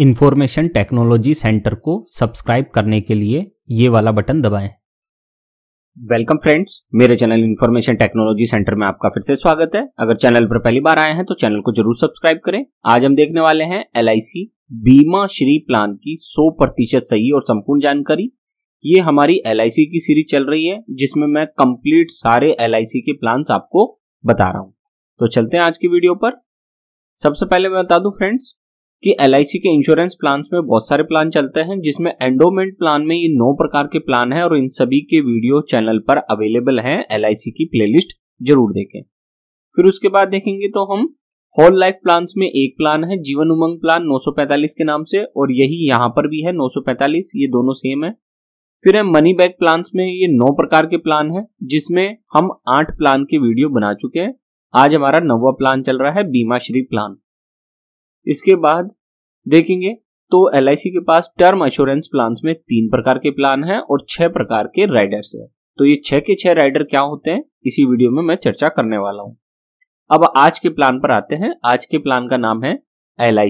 Information Technology Center को subscribe करने के लिए ये वाला बटन दबाएं। वेलकम फ्रेंड्स मेरे चैनल इन्फॉर्मेशन टेक्नोलॉजी सेंटर में आपका फिर से स्वागत है अगर चैनल पर पहली बार आए हैं तो चैनल को जरूर सब्सक्राइब करें आज हम देखने वाले हैं एल बीमा श्री प्लान की सौ प्रतिशत सही और संपूर्ण जानकारी ये हमारी एल की सीरीज चल रही है जिसमें मैं कंप्लीट सारे एल के प्लान्स आपको बता रहा हूँ तो चलते हैं आज की वीडियो पर सबसे पहले मैं बता दूं फ्रेंड्स कि एल के इंश्योरेंस प्लान में बहुत सारे प्लान चलते हैं जिसमें एंडोमेंट प्लान में ये नौ प्रकार के प्लान है और इन सभी के वीडियो चैनल पर अवेलेबल है एल की प्लेलिस्ट जरूर देखें फिर उसके बाद देखेंगे तो हम होल लाइफ प्लान में एक प्लान है जीवन उमंग प्लान 945 के नाम से और यही यहाँ पर भी है 945 ये दोनों सेम है फिर है मनी बैग प्लान में ये नौ प्रकार के प्लान है जिसमें हम आठ प्लान के वीडियो बना चुके हैं आज हमारा नवा प्लान चल रहा है बीमाश्री प्लान इसके बाद देखेंगे तो एल के पास टर्म अश्योरेंस प्लान में तीन प्रकार के प्लान है और छह प्रकार के राइडर्स है तो ये छह के छह राइडर क्या होते हैं इसी वीडियो में मैं चर्चा करने वाला हूं अब आज के प्लान पर आते हैं आज के प्लान का नाम है एल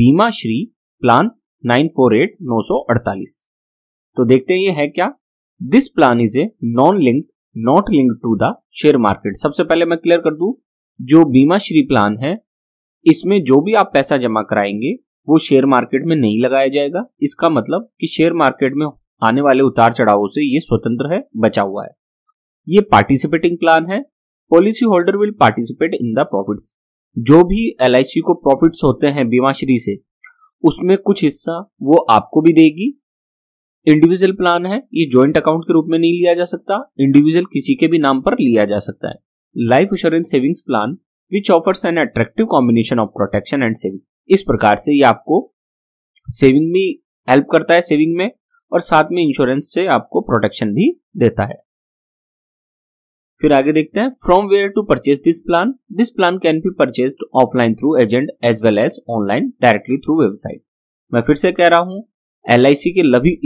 बीमा श्री प्लान 948948 तो देखते हैं ये है क्या this plan is a non link not link to the share market सबसे पहले मैं क्लियर कर दू जो बीमा श्री प्लान है इसमें जो भी आप पैसा जमा कराएंगे वो शेयर मार्केट में नहीं लगाया जाएगा इसका मतलब कि शेयर मार्केट में आने वाले उतार चढ़ावों से ये स्वतंत्र है बचा हुआ है ये पार्टिसिपेटिंग प्लान है policy holder will participate in the profits जो भी एल को प्रॉफिट्स होते हैं बीमाश्री से उसमें कुछ हिस्सा वो आपको भी देगी इंडिविजुअल प्लान है ये ज्वाइंट अकाउंट के रूप में नहीं लिया जा सकता इंडिविजुअल किसी के भी नाम पर लिया जा सकता है life insurance savings plan which offers an attractive combination of protection and saving इस प्रकार से ये आपको सेविंग भी हेल्प करता है सेविंग में और साथ में इंश्योरेंस से आपको प्रोटेक्शन भी देता है फिर आगे देखते हैं from where to purchase this plan this plan can be purchase offline through agent as well as online directly through website मैं फिर से कह रहा हूं एल के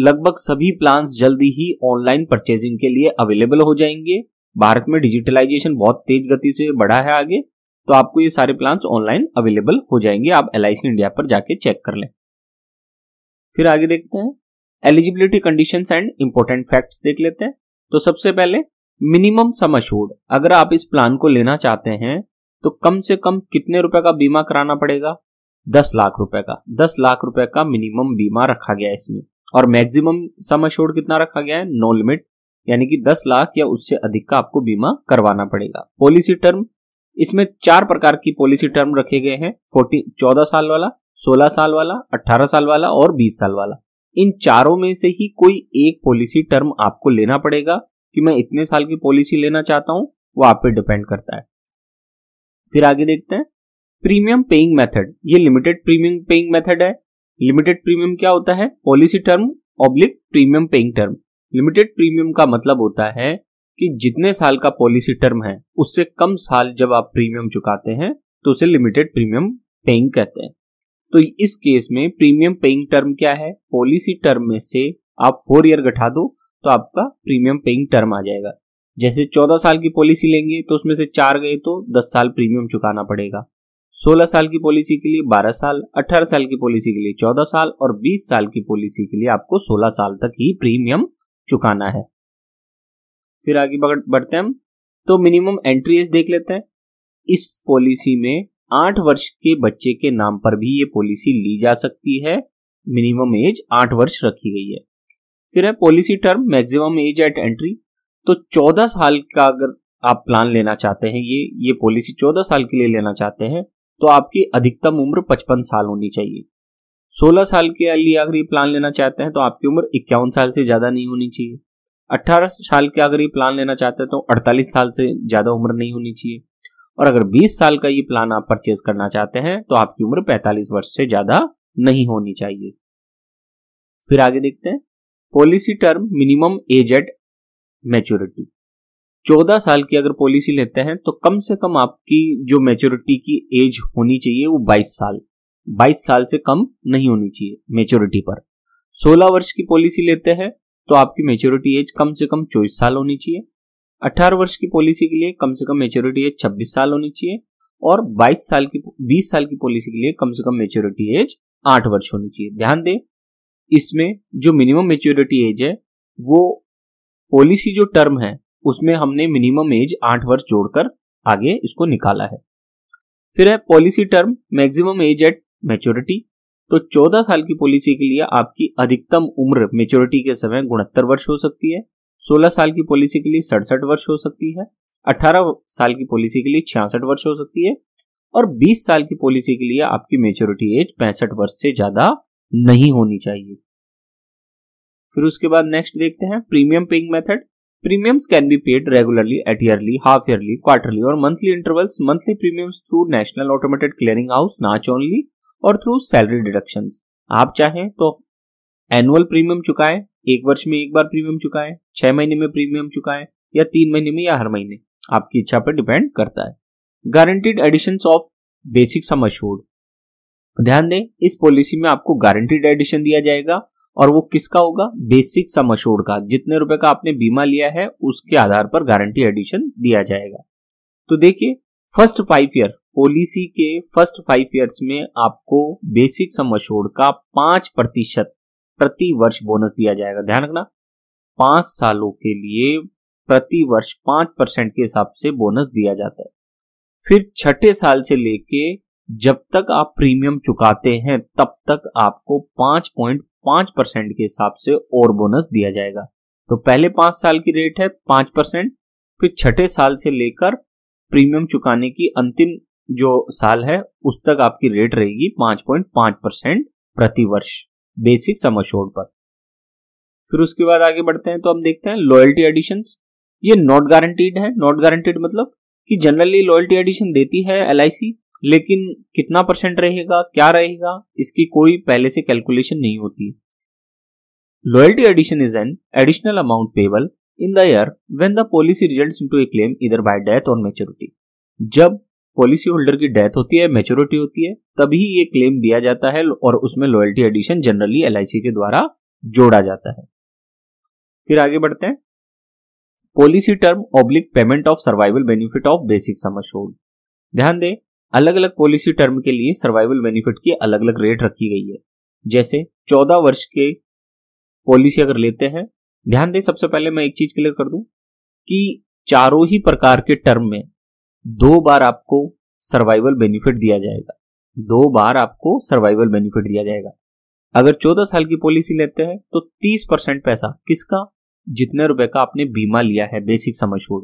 लगभग सभी प्लान जल्दी ही ऑनलाइन परचेजिंग के लिए अवेलेबल हो जाएंगे भारत में डिजिटलाइजेशन बहुत तेज गति से बढ़ा है आगे तो आपको ये सारे प्लान ऑनलाइन अवेलेबल हो जाएंगे आप एल इंडिया पर जाके चेक कर लें फिर आगे देखते हैं eligibility condition and important facts देख लेते हैं तो सबसे पहले मिनिमम सम अशोर्ड अगर आप इस प्लान को लेना चाहते हैं तो कम से कम कितने रुपए का बीमा कराना पड़ेगा दस लाख रुपए का दस लाख रुपए का मिनिमम बीमा रखा गया है इसमें और मैक्सिमम सम अशोर्ड कितना रखा गया है नो लिमिट यानी कि दस लाख या उससे अधिक का आपको बीमा करवाना पड़ेगा पॉलिसी टर्म इसमें चार प्रकार की पॉलिसी टर्म रखे गए हैं फोर्टी चौदह साल वाला सोलह साल वाला अट्ठारह साल वाला और बीस साल वाला इन चारों में से ही कोई एक पॉलिसी टर्म आपको लेना पड़ेगा कि मैं इतने साल की पॉलिसी लेना चाहता हूं वो आप पे डिपेंड करता है फिर आगे देखते हैं प्रीमियम पेइंग मेथड ये लिमिटेड प्रीमियम पेइंग मेथड है लिमिटेड प्रीमियम क्या होता है policy term oblique premium paying term limited premium का मतलब होता है कि जितने साल का पॉलिसी टर्म है उससे कम साल जब आप प्रीमियम चुकाते हैं तो उसे लिमिटेड प्रीमियम पेइंग कहते हैं तो इस केस में प्रीमियम पेइंग टर्म क्या है पॉलिसी टर्म में से आप फोर ईयर घटा दो तो आपका प्रीमियम पेइंग टर्म आ जाएगा जैसे चौदह साल की पॉलिसी लेंगे तो उसमें से चार गए तो दस साल प्रीमियम चुकाना पड़ेगा सोलह साल की पॉलिसी के लिए बारह साल अठारह साल की पॉलिसी के लिए चौदह साल और बीस साल की पॉलिसी के लिए आपको सोलह साल तक ही प्रीमियम चुकाना है फिर आगे बढ़ते हैं हम तो मिनिमम एंट्री एज देख लेते हैं इस पॉलिसी में आठ वर्ष के बच्चे के नाम पर भी ये पॉलिसी ली जा सकती है मिनिमम एज आठ वर्ष रखी गई है फिर है policy term maximum age at entry तो चौदह साल का अगर आप प्लान लेना चाहते हैं ये ये पॉलिसी चौदह साल के लिए लेना चाहते हैं तो आपकी अधिकतम उम्र पचपन साल होनी चाहिए सोलह साल के लिए अगर ये प्लान लेना चाहते हैं तो आपकी उम्र इक्यावन साल से ज़्यादा नहीं होनी चाहिए अट्ठारह साल के अगर ये प्लान लेना चाहते हैं तो अड़तालीस साल से ज़्यादा उम्र नहीं होनी चाहिए और अगर बीस साल का ये प्लान आप परचेज करना चाहते हैं तो आपकी उम्र पैंतालीस वर्ष से ज़्यादा नहीं होनी चाहिए फिर आगे देखते हैं policy term minimum age at maturity चौदह साल की अगर पॉलिसी लेते हैं तो कम से कम आपकी जो मेच्योरिटी की एज होनी चाहिए वो बाईस साल बाईस साल से कम नहीं होनी चाहिए मेच्योरिटी पर सोलह वर्ष की पॉलिसी लेते हैं तो आपकी मेच्योरिटी एज कम से कम चौबीस साल होनी चाहिए अठारह वर्ष की पॉलिसी के लिए कम से कम मेच्योरिटी एज छब्बीस साल होनी चाहिए और बाईस साल की बीस साल की पॉलिसी के लिए कम से कम मेच्योरिटी एज आठ वर्ष होनी चाहिए ध्यान दें इसमें जो मिनिमम मेच्योरिटी एज है वो पॉलिसी जो टर्म है उसमें हमने मिनिमम एज आठ वर्ष जोड़कर आगे इसको निकाला है फिर है policy term maximum age at maturity तो 14 साल की पॉलिसी के लिए आपकी अधिकतम उम्र मेच्योरिटी के समय गुणहत्तर वर्ष हो सकती है 16 साल की पॉलिसी के लिए सड़सठ वर्ष हो सकती है 18 साल की पॉलिसी के लिए छियासठ वर्ष हो सकती है और 20 साल की पॉलिसी के लिए आपकी मेच्योरिटी एज पैंसठ वर्ष से ज्यादा नहीं होनी चाहिए फिर उसके बाद नेक्स्ट देखते हैं premium paying method premiums can be paid regularly at yearly half yearly quarterly और monthly intervals monthly premiums through national automated clearing house NACH only और थ्रू सैलरी डिडक्शन आप चाहें तो एनुअल प्रीमियम चुकाएं एक वर्ष में एक बार प्रीमियम चुकाएं छह महीने में प्रीमियम चुकाएं या तीन महीने में या हर महीने आपकी इच्छा पर डिपेंड करता है guaranteed addition of basic sum assured ध्यान दें इस पॉलिसी में आपको गारंटीड एडिशन दिया जाएगा और वो किसका होगा बेसिक सम अशोर्ड का जितने रुपए का आपने बीमा लिया है उसके आधार पर गारंटी एडिशन दिया जाएगा तो देखिए फर्स्ट फाइव ईयर पॉलिसी के फर्स्ट फाइव ईयर्स में आपको बेसिक सम का पांच प्रतिशत प्रति वर्ष बोनस दिया जाएगा ध्यान रखना पांच सालों के लिए प्रति वर्ष पांच परसेंट के हिसाब से बोनस दिया जाता है फिर छठे साल से लेके जब तक आप प्रीमियम चुकाते हैं तब तक आपको पांच पॉइंट पांच परसेंट के हिसाब से और बोनस दिया जाएगा तो पहले पांच साल की रेट है पांच परसेंट फिर छठे साल से लेकर प्रीमियम चुकाने की अंतिम जो साल है उस तक आपकी रेट रहेगी पांच परसेंट प्रति वर्ष बेसिक सम पर फिर उसके बाद आगे बढ़ते हैं तो हम देखते हैं लॉयल्टी एडिशन ये नॉट गारंटीड है नॉट गारंटीड मतलब कि जनरली लॉयल्टी एडिशन देती है एल लेकिन कितना परसेंट रहेगा क्या रहेगा इसकी कोई पहले से कैलकुलेशन नहीं होती loyalty addition is an additional amount payable in the year when the policy in to a claim either by death और मेच्योरिटी जब पॉलिसी होल्डर की डेथ होती है मेच्योरिटी होती है तभी ये क्लेम दिया जाता है और उसमें लॉयल्टी एडिशन जनरली एल के द्वारा जोड़ा जाता है फिर आगे बढ़ते हैं policy term oblique payment of survival benefit of basic sum assured ध्यान दें अलग अलग पॉलिसी टर्म के लिए सर्वाइवल बेनिफिट की अलग अलग रेट रखी गई है जैसे 14 वर्ष के पॉलिसी अगर लेते हैं ध्यान दें सबसे पहले मैं एक चीज क्लियर कर दूं कि चारों ही प्रकार के टर्म में दो बार आपको सर्वाइवल बेनिफिट दिया जाएगा दो बार आपको सर्वाइवल बेनिफिट दिया जाएगा अगर चौदह साल की पॉलिसी लेते हैं तो तीस परसेंट पैसा किसका जितने रुपए का आपने बीमा लिया है बेसिक समझ छोड़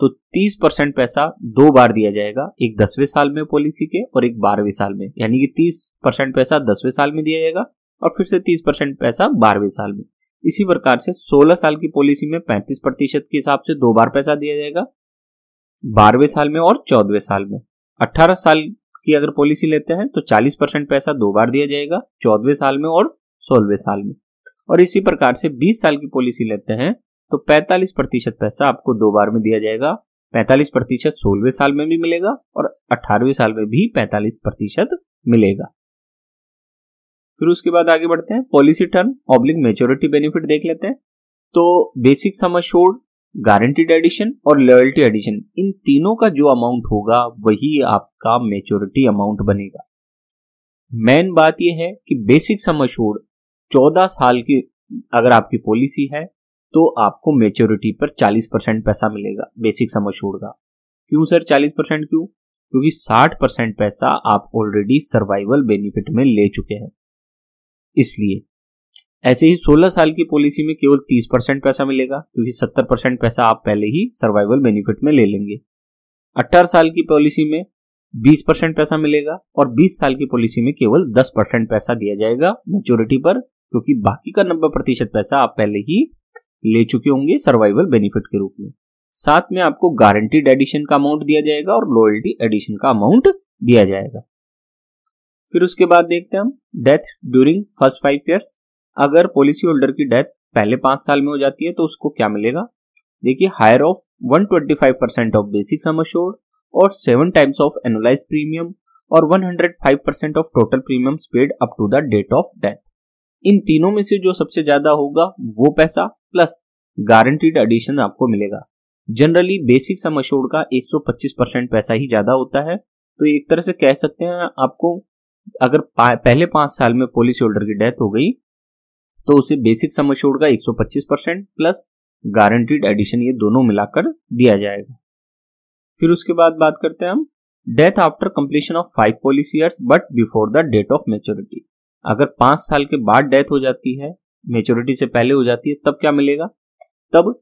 तो तीस परसेंट पैसा दो बार दिया जाएगा एक दसवें साल में पॉलिसी के और एक बारहवें साल में यानी कि तीस परसेंट पैसा दसवें साल में दिया जाएगा और फिर से तीस परसेंट पैसा बारहवें साल में इसी प्रकार से सोलह साल की पॉलिसी में पैंतीस प्रतिशत के हिसाब से दो बार पैसा दिया जाएगा बारहवें साल में और चौदवे साल में अठारह साल की अगर पॉलिसी लेते हैं तो चालीस परसेंट पैसा दो बार दिया जाएगा चौदवे साल में और सोलहवें साल में और इसी प्रकार से बीस साल की पॉलिसी लेते हैं तो पैंतालीस प्रतिशत पैसा आपको दो बार में दिया जाएगा पैंतालीस प्रतिशत सोलहवे साल में भी मिलेगा और अठारहवें साल में भी पैंतालीस प्रतिशत मिलेगा फिर उसके बाद आगे बढ़ते हैं policy term oblique maturity benefit देख लेते हैं तो basic sum assured guaranteed addition और लॉयल्टी एडिशन इन तीनों का जो अमाउंट होगा वही आपका मेच्योरिटी अमाउंट बनेगा मेन बात यह है कि बेसिक सम अशोर्ड चौदह साल की अगर आपकी पॉलिसी है तो आपको मेच्योरिटी पर चालीस परसेंट पैसा मिलेगा बेसिक सम अशोर्ड का क्यों सर चालीस परसेंट क्यों क्योंकि साठ परसेंट पैसा आप ऑलरेडी सर्वाइवल बेनिफिट में ले चुके हैं इसलिए ऐसे ही 16 साल की पॉलिसी में केवल 30 परसेंट पैसा मिलेगा क्योंकि 70 परसेंट पैसा आप पहले ही सर्वाइवल बेनिफिट में ले लेंगे 18 साल की पॉलिसी में 20 परसेंट पैसा मिलेगा और 20 साल की पॉलिसी में केवल 10 परसेंट पैसा दिया जाएगा मेच्योरिटी पर क्योंकि बाकी का नब्बे प्रतिशत पैसा आप पहले ही ले चुके होंगे सर्वाइवल बेनिफिट के रूप में साथ में आपको गारंटीड एडिशन का अमाउंट दिया जाएगा और लॉयल्टी एडिशन का अमाउंट दिया जाएगा फिर उसके बाद देखते हैं हम death during first five years अगर पॉलिसी होल्डर की डेथ पहले पांच साल में हो जाती है तो उसको क्या मिलेगा देखिए higher of 125 percent of basic sum assured और seven times of annualise premium और 105 percent of total premium paid up to the date of death इन तीनों में से जो सबसे ज्यादा होगा वो पैसा प्लस गारंटीड एडिशन आपको मिलेगा जनरली बेसिक सम अश्योर्ड का 125 परसेंट पैसा ही ज्यादा होता है तो एक तरह से कह सकते हैं आपको अगर पहले पांच साल में पॉलिसी होल्डर की डेथ हो गई तो उसे बेसिक सम अश्योर्ड का 125 परसेंट प्लस गारंटीड एडिशन ये दोनों मिलाकर दिया जाएगा फिर उसके बाद बात करते हैं हम death after completion of five policy years but before the date of maturity अगर पांच साल के बाद डेथ हो जाती है मेच्योरिटी से पहले हो जाती है तब क्या मिलेगा तब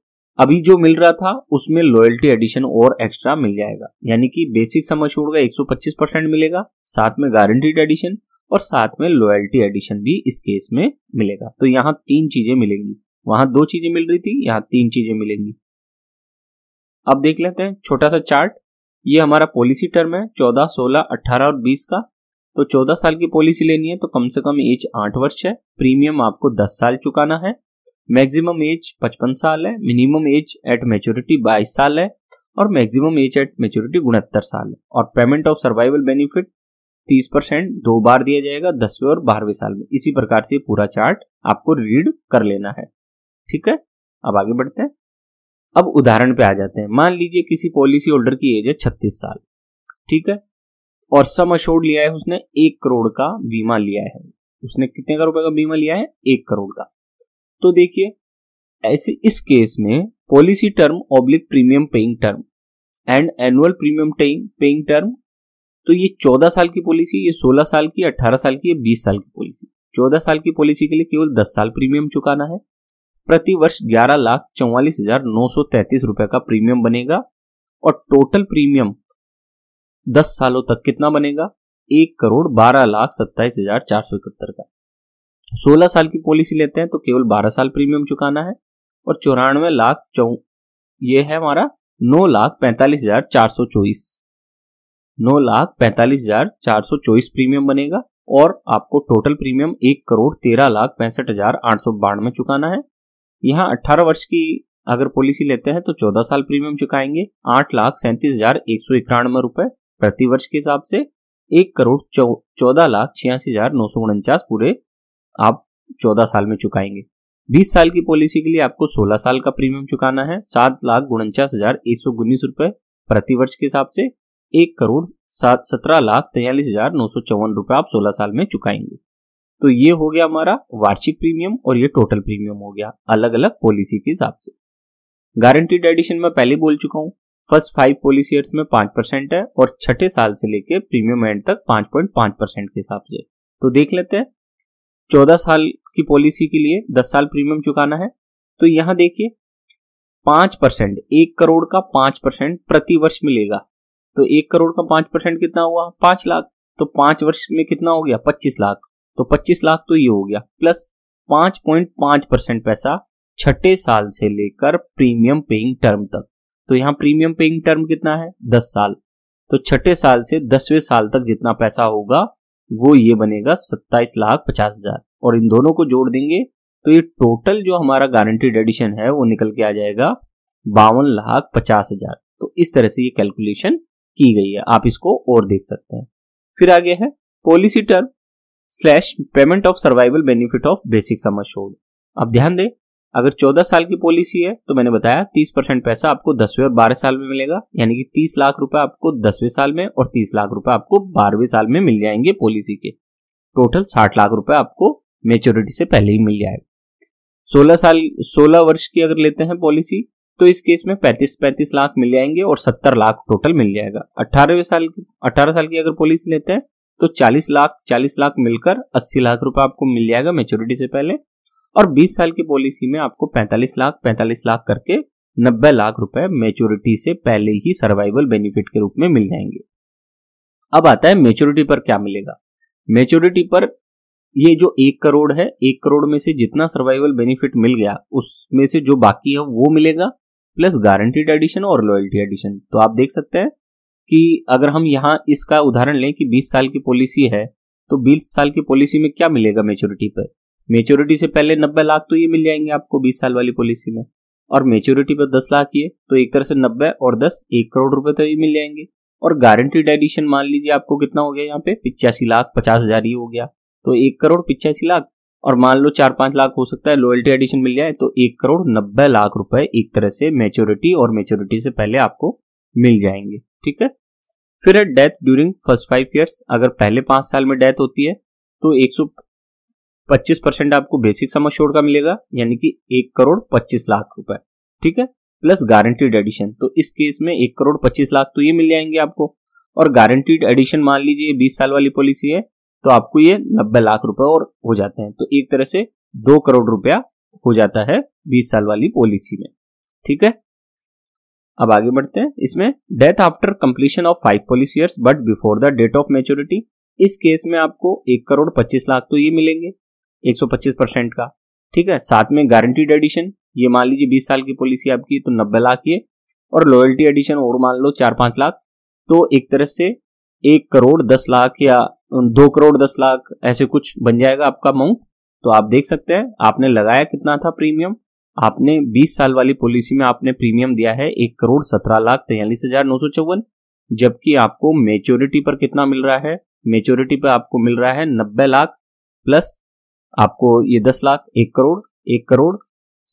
अभी जो मिल रहा था उसमें लॉयल्टी एडिशन और एक्स्ट्रा मिल जाएगा यानी कि बेसिक सम अश्योर्ड का 125 परसेंट मिलेगा साथ में गारंटीड एडिशन और साथ में लॉयल्टी एडिशन भी इस केस में मिलेगा तो यहाँ तीन चीजें मिलेंगी वहां दो चीजें मिल रही थी यहाँ तीन चीजें मिलेंगी अब देख लेते हैं छोटा सा चार्ट ये हमारा पॉलिसी टर्म है चौदह सोलह अट्ठारह और बीस का तो चौदह साल की पॉलिसी लेनी है तो कम से कम एज आठ वर्ष है प्रीमियम आपको दस साल चुकाना है मैक्सिमम एज पचपन साल है मिनिमम एज एट मेच्योरिटी बाईस साल है और मैक्सिमम एज एट मेच्योरिटी उनहत्तर साल है और पेमेंट ऑफ सर्वाइवल बेनिफिट तीस परसेंट दो बार दिया जाएगा दसवें और बारहवें साल में इसी प्रकार से पूरा चार्ट आपको रीड कर लेना है ठीक है अब आगे बढ़ते हैं अब उदाहरण पे आ जाते हैं मान लीजिए किसी पॉलिसी होल्डर की एज है छत्तीस साल ठीक है और सम अशोर्ड लिया है उसने एक करोड़ का बीमा लिया है उसने कितने का रुपए का बीमा लिया है एक करोड़ का तो देखिए ऐसे इस केस में policy term oblique premium paying term and annual premium paying term तो ये चौदह साल की पॉलिसी ये सोलह साल की अट्ठारह साल की या बीस साल की पॉलिसी चौदह साल की पॉलिसी के लिए केवल दस साल प्रीमियम चुकाना है प्रति वर्ष ग्यारह लाख चौवालीस हजार नौ सौ तैतीस रुपए का प्रीमियम बनेगा और टोटल प्रीमियम दस सालों तक कितना बनेगा एक करोड़ बारह लाख सत्ताईस हजार चार सौ इकहत्तर का सोलह साल की पॉलिसी लेते हैं तो केवल बारह साल प्रीमियम चुकाना है और चौरानवे लाख चौ ये है हमारा नौ लाख पैंतालीस हजार चार सौ चौबीस नौ लाख पैंतालीस हजार चार सौ चौबीस प्रीमियम बनेगा और आपको टोटल प्रीमियम एक करोड़ तेरह लाख पैंसठ हजार आठ सौ बानवे चुकाना है यहाँ अठारह वर्ष की अगर पॉलिसी लेते हैं तो चौदह साल प्रीमियम चुकाएंगे आठ लाख सैंतीस हजार एक सौ इक्यानवे रुपए प्रति वर्ष के हिसाब से एक करोड़ चौदह लाख छियासी हजार नौ सौ उनचास पूरे आप चौदह साल में चुकाएंगे बीस साल की पॉलिसी के लिए आपको सोलह साल का प्रीमियम चुकाना है सात लाख उनचास हजार एक सौ उन्नीस रुपए प्रति वर्ष के हिसाब से एक करोड़ सात सत्रह लाख तैयलीस हजार नौ सौ चौवन रुपए आप सोलह साल में चुकाएंगे तो ये हो गया हमारा वार्षिक प्रीमियम और ये टोटल प्रीमियम हो गया अलग अलग पॉलिसी के हिसाब से गारंटीड एडिशन में पहले बोल चुका हूँ फर्स्ट फाइव पॉलिसी ईयर्स में पांच परसेंट है और छठे साल से लेके प्रीमियम एंड तक पांच पॉइंट पांच परसेंट के हिसाब से तो देख लेते हैं चौदह साल की पॉलिसी के लिए दस साल प्रीमियम चुकाना है तो यहां देखिए पांच परसेंट एक करोड़ का पांच परसेंट प्रति वर्ष मिलेगा तो एक करोड़ का पांच परसेंट कितना हुआ पांच लाख तो पांच वर्ष में कितना हो गया पच्चीस लाख तो पच्चीस लाख तो ये हो गया प्लस पांच पॉइंट पांच परसेंट पैसा छठे साल से लेकर प्रीमियम पेइंग टर्म तक तो यहाँ प्रीमियम पेइंग टर्म कितना है दस साल तो छठे साल से दसवें साल तक जितना पैसा होगा वो ये बनेगा सत्ताईस लाख पचास हजार और इन दोनों को जोड़ देंगे तो ये टोटल जो हमारा गारंटीड एडिशन है वो निकल के आ जाएगा बावन लाख पचास हजार तो इस तरह से ये कैलकुलेशन की गई है आप इसको और देख सकते हैं फिर आगे है policy term slash payment of survival benefit of basic sum assured अब ध्यान दें अगर 14 साल की पॉलिसी है तो मैंने बताया 30 परसेंट पैसा आपको दसवें और बारह साल में मिलेगा यानी कि 30 लाख रुपए आपको दसवें साल में और 30 लाख रुपए आपको बारहवें साल में मिल जाएंगे पॉलिसी के टोटल 60 लाख रुपए आपको मेच्योरिटी से पहले ही मिल जाएगा 16 साल 16 वर्ष की अगर लेते हैं पॉलिसी तो इस केस में 35 पैंतीस लाख मिल जाएंगे और सत्तर लाख टोटल मिल जाएगा 18वें साल की अठारह साल की अगर पॉलिसी लेते हैं तो चालीस लाख चालीस लाख मिलकर अस्सी लाख रुपए आपको मिल जाएगा मेच्योरिटी से पहले और बीस साल की पॉलिसी में आपको पैंतालीस लाख पैंतालीस लाख करके नब्बे लाख रुपए मेच्योरिटी से पहले ही सर्वाइवल बेनिफिट के रूप में मिल जाएंगे अब आता है मेच्योरिटी पर क्या मिलेगा मेच्योरिटी पर ये जो एक करोड़ है एक करोड़ में से जितना सर्वाइवल बेनिफिट मिल गया उसमें से जो बाकी है वो मिलेगा प्लस गारंटीड एडिशन और लॉयल्टी एडिशन तो आप देख सकते हैं कि अगर हम यहाँ इसका उदाहरण लें कि 20 साल की पॉलिसी है तो 20 साल की पॉलिसी में क्या मिलेगा मेच्योरिटी पर मेच्योरिटी से पहले 90 लाख तो ये मिल जाएंगे आपको 20 साल वाली पॉलिसी में और मेच्योरिटी पर 10 लाख ये तो एक तरह से 90 और 10 एक करोड़ रुपए तो ये मिल जाएंगे और गारंटीड एडिशन मान लीजिए आपको कितना हो गया यहाँ पे पिचासी लाख पचास हजार ही हो गया तो एक करोड़ पिचासी लाख और मान लो चार पांच लाख हो सकता है लॉयल्टी एडिशन मिल जाए तो एक करोड़ नब्बे लाख रुपए एक तरह से मेच्योरिटी और मेच्योरिटी से पहले आपको मिल जाएंगे ठीक है फिर है death during first five years अगर पहले पांच साल में डेथ होती है तो एक सौ पच्चीस परसेंट आपको बेसिक सम अश्योर्ड का मिलेगा यानी कि एक करोड़ पच्चीस लाख रुपए ठीक है प्लस गारंटीड एडिशन तो इस केस में एक करोड़ पच्चीस लाख तो ये मिल जाएंगे आपको और गारंटीड एडिशन मान लीजिए बीस साल वाली पॉलिसी है तो आपको ये नब्बे लाख रुपए और हो जाते हैं तो एक तरह से दो करोड़ रुपया हो जाता है बीस साल वाली पॉलिसी में ठीक है अब आगे बढ़ते हैं इसमें death after completion of five policy but before the date of maturity इस केस में आपको एक करोड़ पच्चीस लाख तो ये मिलेंगे एक सौ पच्चीस परसेंट का ठीक है साथ में गारंटीड एडिशन ये मान लीजिए बीस साल की पॉलिसी आपकी तो नब्बे लाख ये और लॉयल्टी एडिशन और मान लो चार पांच लाख तो एक तरह से एक करोड़ दस लाख या दो करोड़ दस लाख ऐसे कुछ बन जाएगा आपका अमाउंट तो आप देख सकते हैं आपने लगाया कितना था प्रीमियम आपने 20 साल वाली पॉलिसी में आपने प्रीमियम दिया है एक करोड़ सत्रह लाख तैयलीस हजार नौ सौ चौवन जबकि आपको मेच्योरिटी पर कितना मिल रहा है मेच्योरिटी पर आपको मिल रहा है नब्बे लाख प्लस आपको ये दस लाख एक करोड़ एक करोड़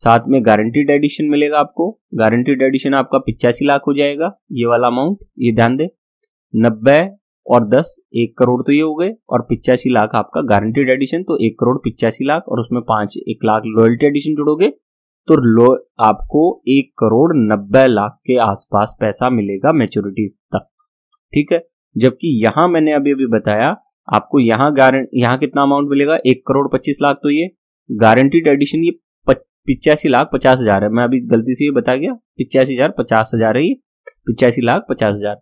साथ में गारंटीड एडिशन मिलेगा आपको गारंटीड एडिशन आपका पिचासी लाख हो जाएगा ये वाला अमाउंट ये ध्यान दे नब्बे और दस एक करोड़ तो ये हो गए और पिचासी लाख आपका गारंटीड एडिशन तो एक करोड़ पिचासी लाख और उसमें पांच एक लाख लॉयल्टी एडिशन जुड़ोगे तो लो आपको एक करोड़ नब्बे लाख के आसपास पैसा मिलेगा मेच्योरिटी तक ठीक है जबकि यहां मैंने अभी अभी बताया आपको यहां गारंटी यहां कितना अमाउंट मिलेगा एक करोड़ पच्चीस लाख तो ये गारंटीड एडिशन ये पिचासी लाख पचास हजार है मैं अभी गलती से ये बता गया पिचासी हजार पचास हजार है ये पिचासी लाख पचास हजार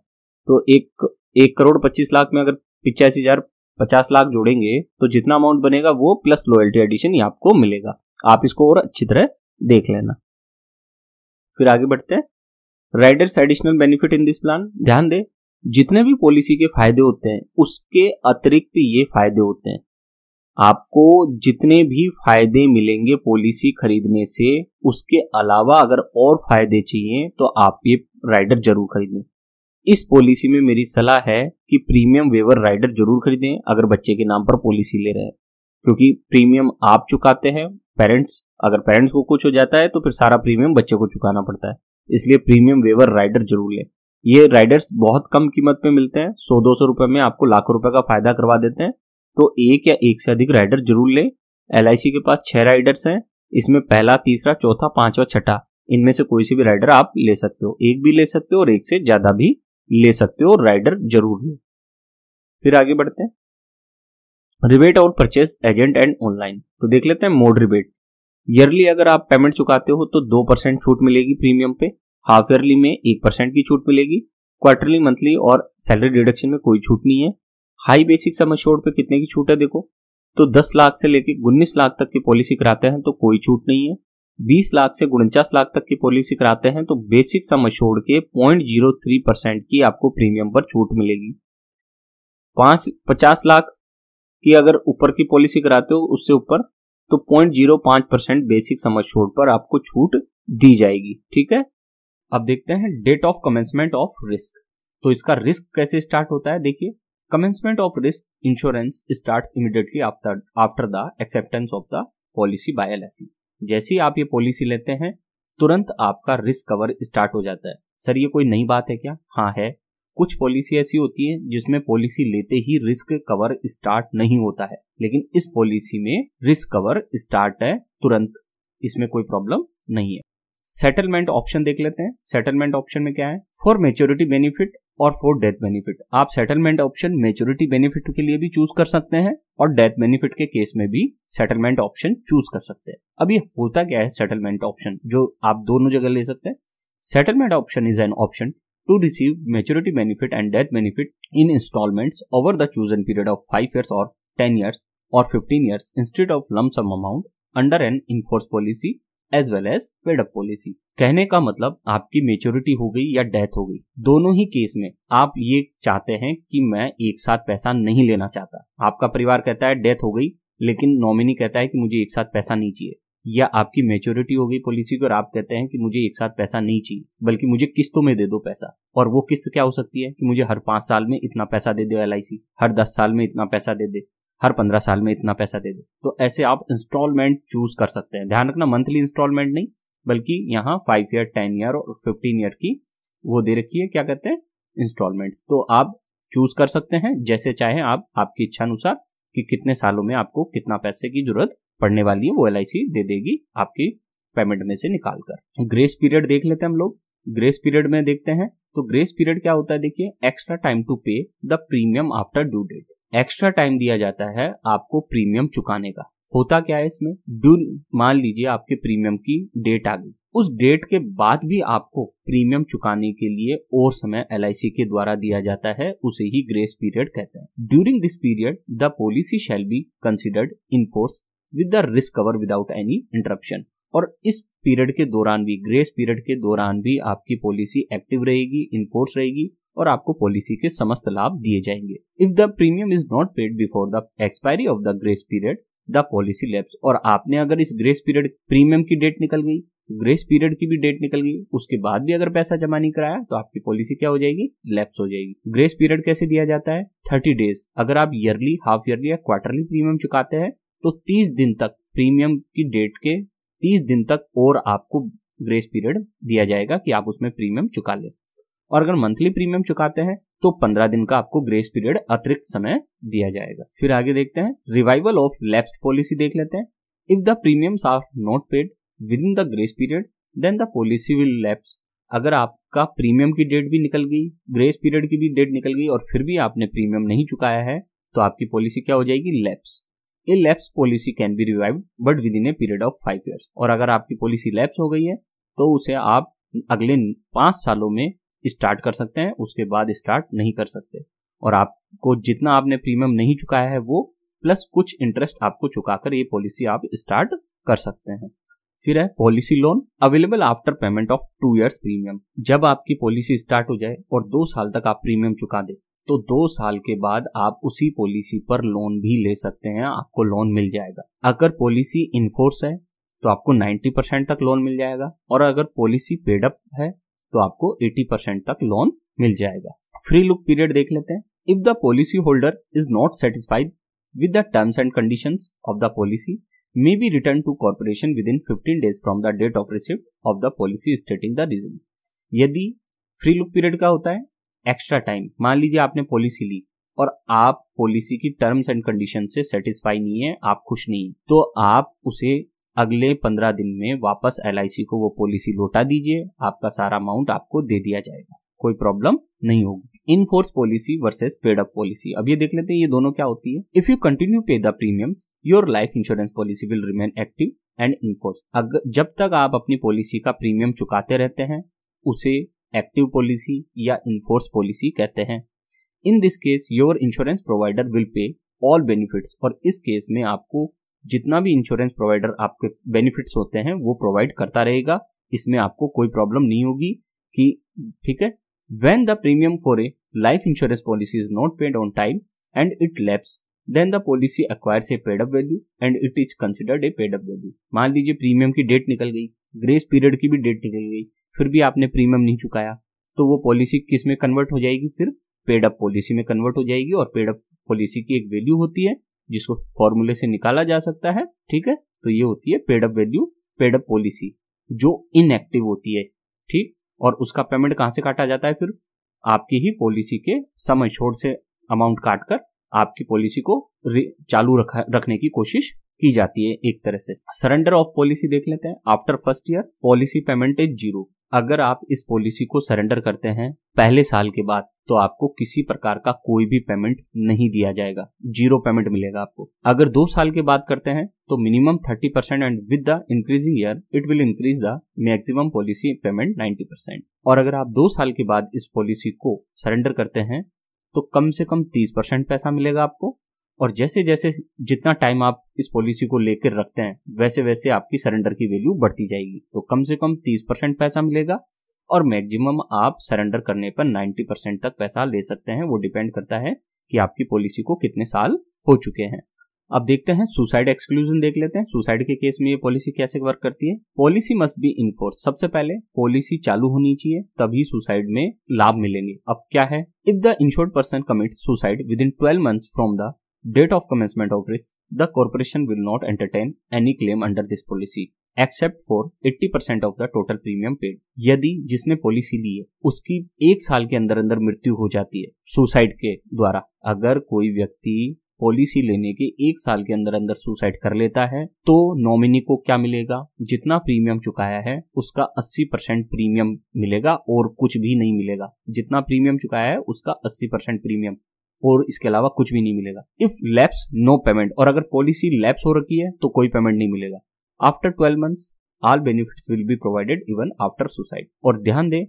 तो एक एक करोड़ पच्चीस लाख में अगर पिचासी हजार पचास लाख जोड़ेंगे तो जितना अमाउंट बनेगा वो प्लस लॉयल्टी एडिशन ही आपको मिलेगा आप इसको और अच्छी तरह देख लेना फिर आगे बढ़ते हैं riders additional benefit in this plan ध्यान दे जितने भी पॉलिसी के फायदे होते हैं उसके अतिरिक्त ये फायदे होते हैं आपको जितने भी फायदे मिलेंगे पॉलिसी खरीदने से उसके अलावा अगर और फायदे चाहिए तो आप ये राइडर जरूर खरीदें इस पॉलिसी में मेरी सलाह है कि प्रीमियम वेवर राइडर जरूर खरीदें अगर बच्चे के नाम पर पॉलिसी ले रहे हैं क्योंकि प्रीमियम आप चुकाते हैं पेरेंट्स अगर पेरेंट्स को कुछ हो जाता है तो फिर सारा प्रीमियम बच्चे को चुकाना पड़ता है इसलिए प्रीमियम वेवर राइडर जरूर लें ये राइडर्स बहुत कम कीमत पे मिलते हैं सौ दो सौ रुपए में आपको लाखों रुपए का फायदा करवा देते हैं तो एक या एक से अधिक राइडर जरूर लें एल के पास छह राइडर्स हैं इसमें पहला तीसरा चौथा पांचवा छठा इनमें से कोई सी भी राइडर आप ले सकते हो एक भी ले सकते हो और एक से ज्यादा भी ले सकते हो राइडर जरूर ले फिर आगे बढ़ते हैं रिबेट और परचेस एजेंट एंड ऑनलाइन तो देख लेते हैं मोड रिबेट ईयरली अगर आप पेमेंट चुकाते हो तो दो परसेंट छूट मिलेगी प्रीमियम पे हाफ ईयरली में एक परसेंट की छूट मिलेगी क्वार्टरली मंथली और सैलरी डिडक्शन में कोई छूट नहीं है हाई बेसिक सम छोड़ पे कितने की छूट है देखो तो 10 लाख से लेकर उन्नीस लाख तक की पॉलिसी कराते हैं तो कोई छूट नहीं है 20 लाख से उनचास लाख तक की पॉलिसी कराते हैं तो बेसिक सम अशोर्ड के पॉइंट जीरो थ्री परसेंट की आपको प्रीमियम पर छूट मिलेगी पांच पचास लाख की अगर ऊपर की पॉलिसी कराते हो उससे ऊपर तो पॉइंट जीरो पांच परसेंट बेसिक सम अशोर्ड पर आपको छूट दी जाएगी ठीक है अब देखते हैं date of commencement of risk तो इसका रिस्क कैसे स्टार्ट होता है देखिए commencement of risk insurance start immediately after the acceptance of the policy by L जैसे ही आप ये पॉलिसी लेते हैं तुरंत आपका रिस्क कवर स्टार्ट हो जाता है सर ये कोई नई बात है क्या हाँ है कुछ पॉलिसी ऐसी होती है जिसमें पॉलिसी लेते ही रिस्क कवर स्टार्ट नहीं होता है लेकिन इस पॉलिसी में रिस्क कवर स्टार्ट है तुरंत इसमें कोई प्रॉब्लम नहीं है सेटलमेंट ऑप्शन देख लेते हैं सेटलमेंट ऑप्शन में क्या है फॉर मेच्योरिटी बेनिफिट और फोर डेथ बेनिफिट आप सेटलमेंट ऑप्शन मेच्योरिटी बेनिफिट के लिए भी चूज कर सकते हैं और डेथ बेनिफिट के केस में भी सेटलमेंट ऑप्शन चूज कर सकते हैं अब ये होता क्या है सेटलमेंट ऑप्शन जो आप दोनों जगह ले सकते हैं settlement option is an option to receive maturity benefit and death benefit in instalment over the chosen period of five years और टेन ईयर्स और fifteen year instead of lump sum amount under an in force policy as well as paid up policy कहने का मतलब आपकी maturity हो गई या death हो गई दोनों ही केस में आप ये चाहते हैं कि मैं एक साथ पैसा नहीं लेना चाहता आपका परिवार कहता है डेथ हो गई लेकिन नॉमिनी कहता है कि मुझे एक साथ पैसा नहीं चाहिए या आपकी मेच्योरिटी हो गई पॉलिसी की और आप कहते हैं कि मुझे एक साथ पैसा नहीं चाहिए बल्कि मुझे किस्तों में दे दो पैसा और वो किस्त क्या हो सकती है कि मुझे हर पांच साल में इतना पैसा दे दो एल हर दस साल में इतना पैसा दे दे हर पंद्रह साल में इतना पैसा दे दो तो ऐसे आप इंस्टॉलमेंट चूज कर सकते हैं ध्यान रखना मंथली इंस्टॉलमेंट नहीं बल्कि यहाँ फाइव ईयर टेन ईयर और फिफ्टीन ईयर की वो दे रखी है क्या कहते हैं इंस्टॉलमेंट तो आप चूज कर सकते हैं जैसे चाहे आप आपकी इच्छा अनुसार कि कितने सालों में आपको कितना पैसे की जरूरत पड़ने वाली है वो एल दे देगी आपकी पेमेंट में से निकाल कर ग्रेस पीरियड देख लेते हैं हम लोग ग्रेस पीरियड में देखते हैं तो ग्रेस पीरियड क्या होता है देखिए extra time to pay the premium after due date extra time दिया जाता है आपको प्रीमियम चुकाने का होता क्या है इसमें ड्यू मान लीजिए आपके प्रीमियम की डेट आ गई उस डेट के बाद भी आपको प्रीमियम चुकाने के लिए और समय एल के द्वारा दिया जाता है उसे ही ग्रेस पीरियड कहते हैं during this period the policy shall be considered in force with the risk cover without any interruption और इस पीरियड के दौरान भी ग्रेस पीरियड के दौरान भी आपकी पॉलिसी एक्टिव रहेगी इन्फोर्स रहेगी और आपको पॉलिसी के समस्त लाभ दिए जाएंगे if the premium is not paid before the expiry of the grace period the policy lapse और आपने अगर इस ग्रेस पीरियड प्रीमियम की डेट निकल गई ग्रेस पीरियड की भी डेट निकल गई उसके बाद भी अगर पैसा जमा नहीं कराया तो आपकी पॉलिसी क्या हो जाएगी लैप्स हो जाएगी ग्रेस पीरियड कैसे दिया जाता है थर्टी डेज अगर आप ईयरली हाफ ईयरली या क्वार्टरली प्रीमियम चुकाते हैं तो तीस दिन तक प्रीमियम की डेट के तीस दिन तक और आपको ग्रेस पीरियड दिया जाएगा कि आप उसमें प्रीमियम चुका लें और अगर मंथली प्रीमियम चुकाते हैं तो पंद्रह दिन का आपको ग्रेस पीरियड अतिरिक्त समय दिया जाएगा फिर आगे देखते हैं रिवाइवल ऑफ लेप्स पॉलिसी देख लेते हैं if the premiums are not paid within the grace period then the policy will lapse अगर आपका प्रीमियम की डेट भी निकल गई ग्रेस पीरियड की भी डेट निकल गई और फिर भी आपने प्रीमियम नहीं चुकाया है तो आपकी पॉलिसी क्या हो जाएगी lapse a lapse policy can be revive but within a period of five years और अगर आपकी पॉलिसी लेप्स हो गई है तो उसे आप अगले पांच सालों में स्टार्ट कर सकते हैं उसके बाद स्टार्ट नहीं कर सकते और आपको जितना आपने प्रीमियम नहीं चुकाया है वो प्लस कुछ इंटरेस्ट आपको चुकाकर ये पॉलिसी आप स्टार्ट कर सकते हैं फिर है policy loan available after payment of two years premium जब आपकी पॉलिसी स्टार्ट हो जाए और दो साल तक आप प्रीमियम चुका दे तो दो साल के बाद आप उसी पॉलिसी पर लोन भी ले सकते हैं आपको लोन मिल जाएगा अगर पॉलिसी इनफोर्स है तो आपको 90 परसेंट तक लोन मिल जाएगा और अगर पॉलिसी पेडअप है तो आपको 80 परसेंट तक लोन मिल जाएगा फ्री लुक पीरियड देख लेते हैं if the policy holder is not satisfied with the terms and condition of the policy may be return to corporation within fifteen days from the date of receipt of the policy stating the reason यदि free look period का होता है extra time मान लीजिए आपने policy ली और आप policy की टर्म्स एंड कंडीशन से सेटिस्फाई नहीं है आप खुश नहीं तो आप उसे अगले पंद्रह दिन में वापस एल को वो पॉलिसी लौटा दीजिए आपका सारा अमाउंट आपको दे दिया जाएगा कोई प्रॉब्लम नहीं होगी in force policy versus paid up policy अब ये देख लेते हैं ये दोनों क्या होती है if you continue pay the premium your life insurance policy will remain active and in force अगर जब तक आप अपनी पॉलिसी का प्रीमियम चुकाते रहते हैं उसे एक्टिव पॉलिसी या इनफोर्स पॉलिसी कहते हैं in this case your insurance provider will pay all benefits और इस केस में आपको जितना भी इंश्योरेंस प्रोवाइडर आपके बेनिफिट्स होते हैं वो प्रोवाइड करता रहेगा इसमें आपको कोई प्रॉब्लम नहीं होगी कि ठीक है when the premium for a life insurance policy is not paid on time and it lapse then the policy acquires a paid up value and it is considered a paid up value मान लीजिए premium की date निकल गई grace period की भी date निकल गई फिर भी आपने प्रीमियम नहीं चुकाया तो वो पॉलिसी किस में कन्वर्ट हो जाएगी फिर पेड अप पॉलिसी में कन्वर्ट हो जाएगी और पेड अप पॉलिसी की एक वैल्यू होती है जिसको फॉर्मूले से निकाला जा सकता है ठीक है तो ये होती है पेडअप वैल्यू पेडअप पॉलिसी जो इनएक्टिव होती है ठीक और उसका पेमेंट कहां से काटा जाता है फिर आपकी ही पॉलिसी के समय छोड़ से अमाउंट काटकर आपकी पॉलिसी को चालू रखा रखने की कोशिश की जाती है एक तरह से सरेंडर ऑफ पॉलिसी देख लेते हैं after first year policy payment is zero अगर आप इस पॉलिसी को सरेंडर करते हैं पहले साल के बाद तो आपको किसी प्रकार का कोई भी पेमेंट नहीं दिया जाएगा जीरो पेमेंट मिलेगा आपको अगर दो साल के बाद करते हैं तो minimum thirty percent and with the increasing year it will increase the maximum policy payment ninety percent और अगर आप दो साल के बाद इस पॉलिसी को सरेंडर करते हैं तो कम से कम तीस परसेंट पैसा मिलेगा आपको और जैसे जैसे जितना टाइम आप इस पॉलिसी को लेकर रखते हैं वैसे वैसे आपकी सरेंडर की वैल्यू बढ़ती जाएगी तो कम से कम तीस परसेंट पैसा मिलेगा और मैक्सिमम आप सरेंडर करने पर नाइन्टी परसेंट तक पैसा ले सकते हैं वो डिपेंड करता है कि आपकी पॉलिसी को कितने साल हो चुके हैं अब देखते हैं सुसाइड एक्सक्लूजन देख लेते हैं सुसाइड के केस में ये पॉलिसी कैसे वर्क करती है पॉलिसी मस्ट बी इन्फोर्स सबसे पहले पॉलिसी चालू होनी चाहिए तभी सुसाइड में लाभ मिलेंगे अब क्या है if the insured person commit suicide within twelve month from the date of commencement of which the corporation will not entertain any claim under this policy except for eighty percent of the total premium paid यदि जिसने policy ली है उसकी एक साल के अंदर अंदर मृत्यु हो जाती है सुसाइड के द्वारा अगर कोई व्यक्ति पॉलिसी लेने के एक साल के अंदर अंदर सुसाइड कर लेता है तो नॉमिनी को क्या मिलेगा जितना प्रीमियम चुकाया है उसका 80 परसेंट प्रीमियम मिलेगा और कुछ भी नहीं मिलेगा जितना प्रीमियम चुकाया है उसका 80 परसेंट प्रीमियम और इसके अलावा कुछ भी नहीं मिलेगा इफ लैप्स नो पेमेंट और अगर पॉलिसी लैप्स हो रखी है तो कोई पेमेंट नहीं मिलेगा after twelve months all benefit will be provided even after suicide और ध्यान दें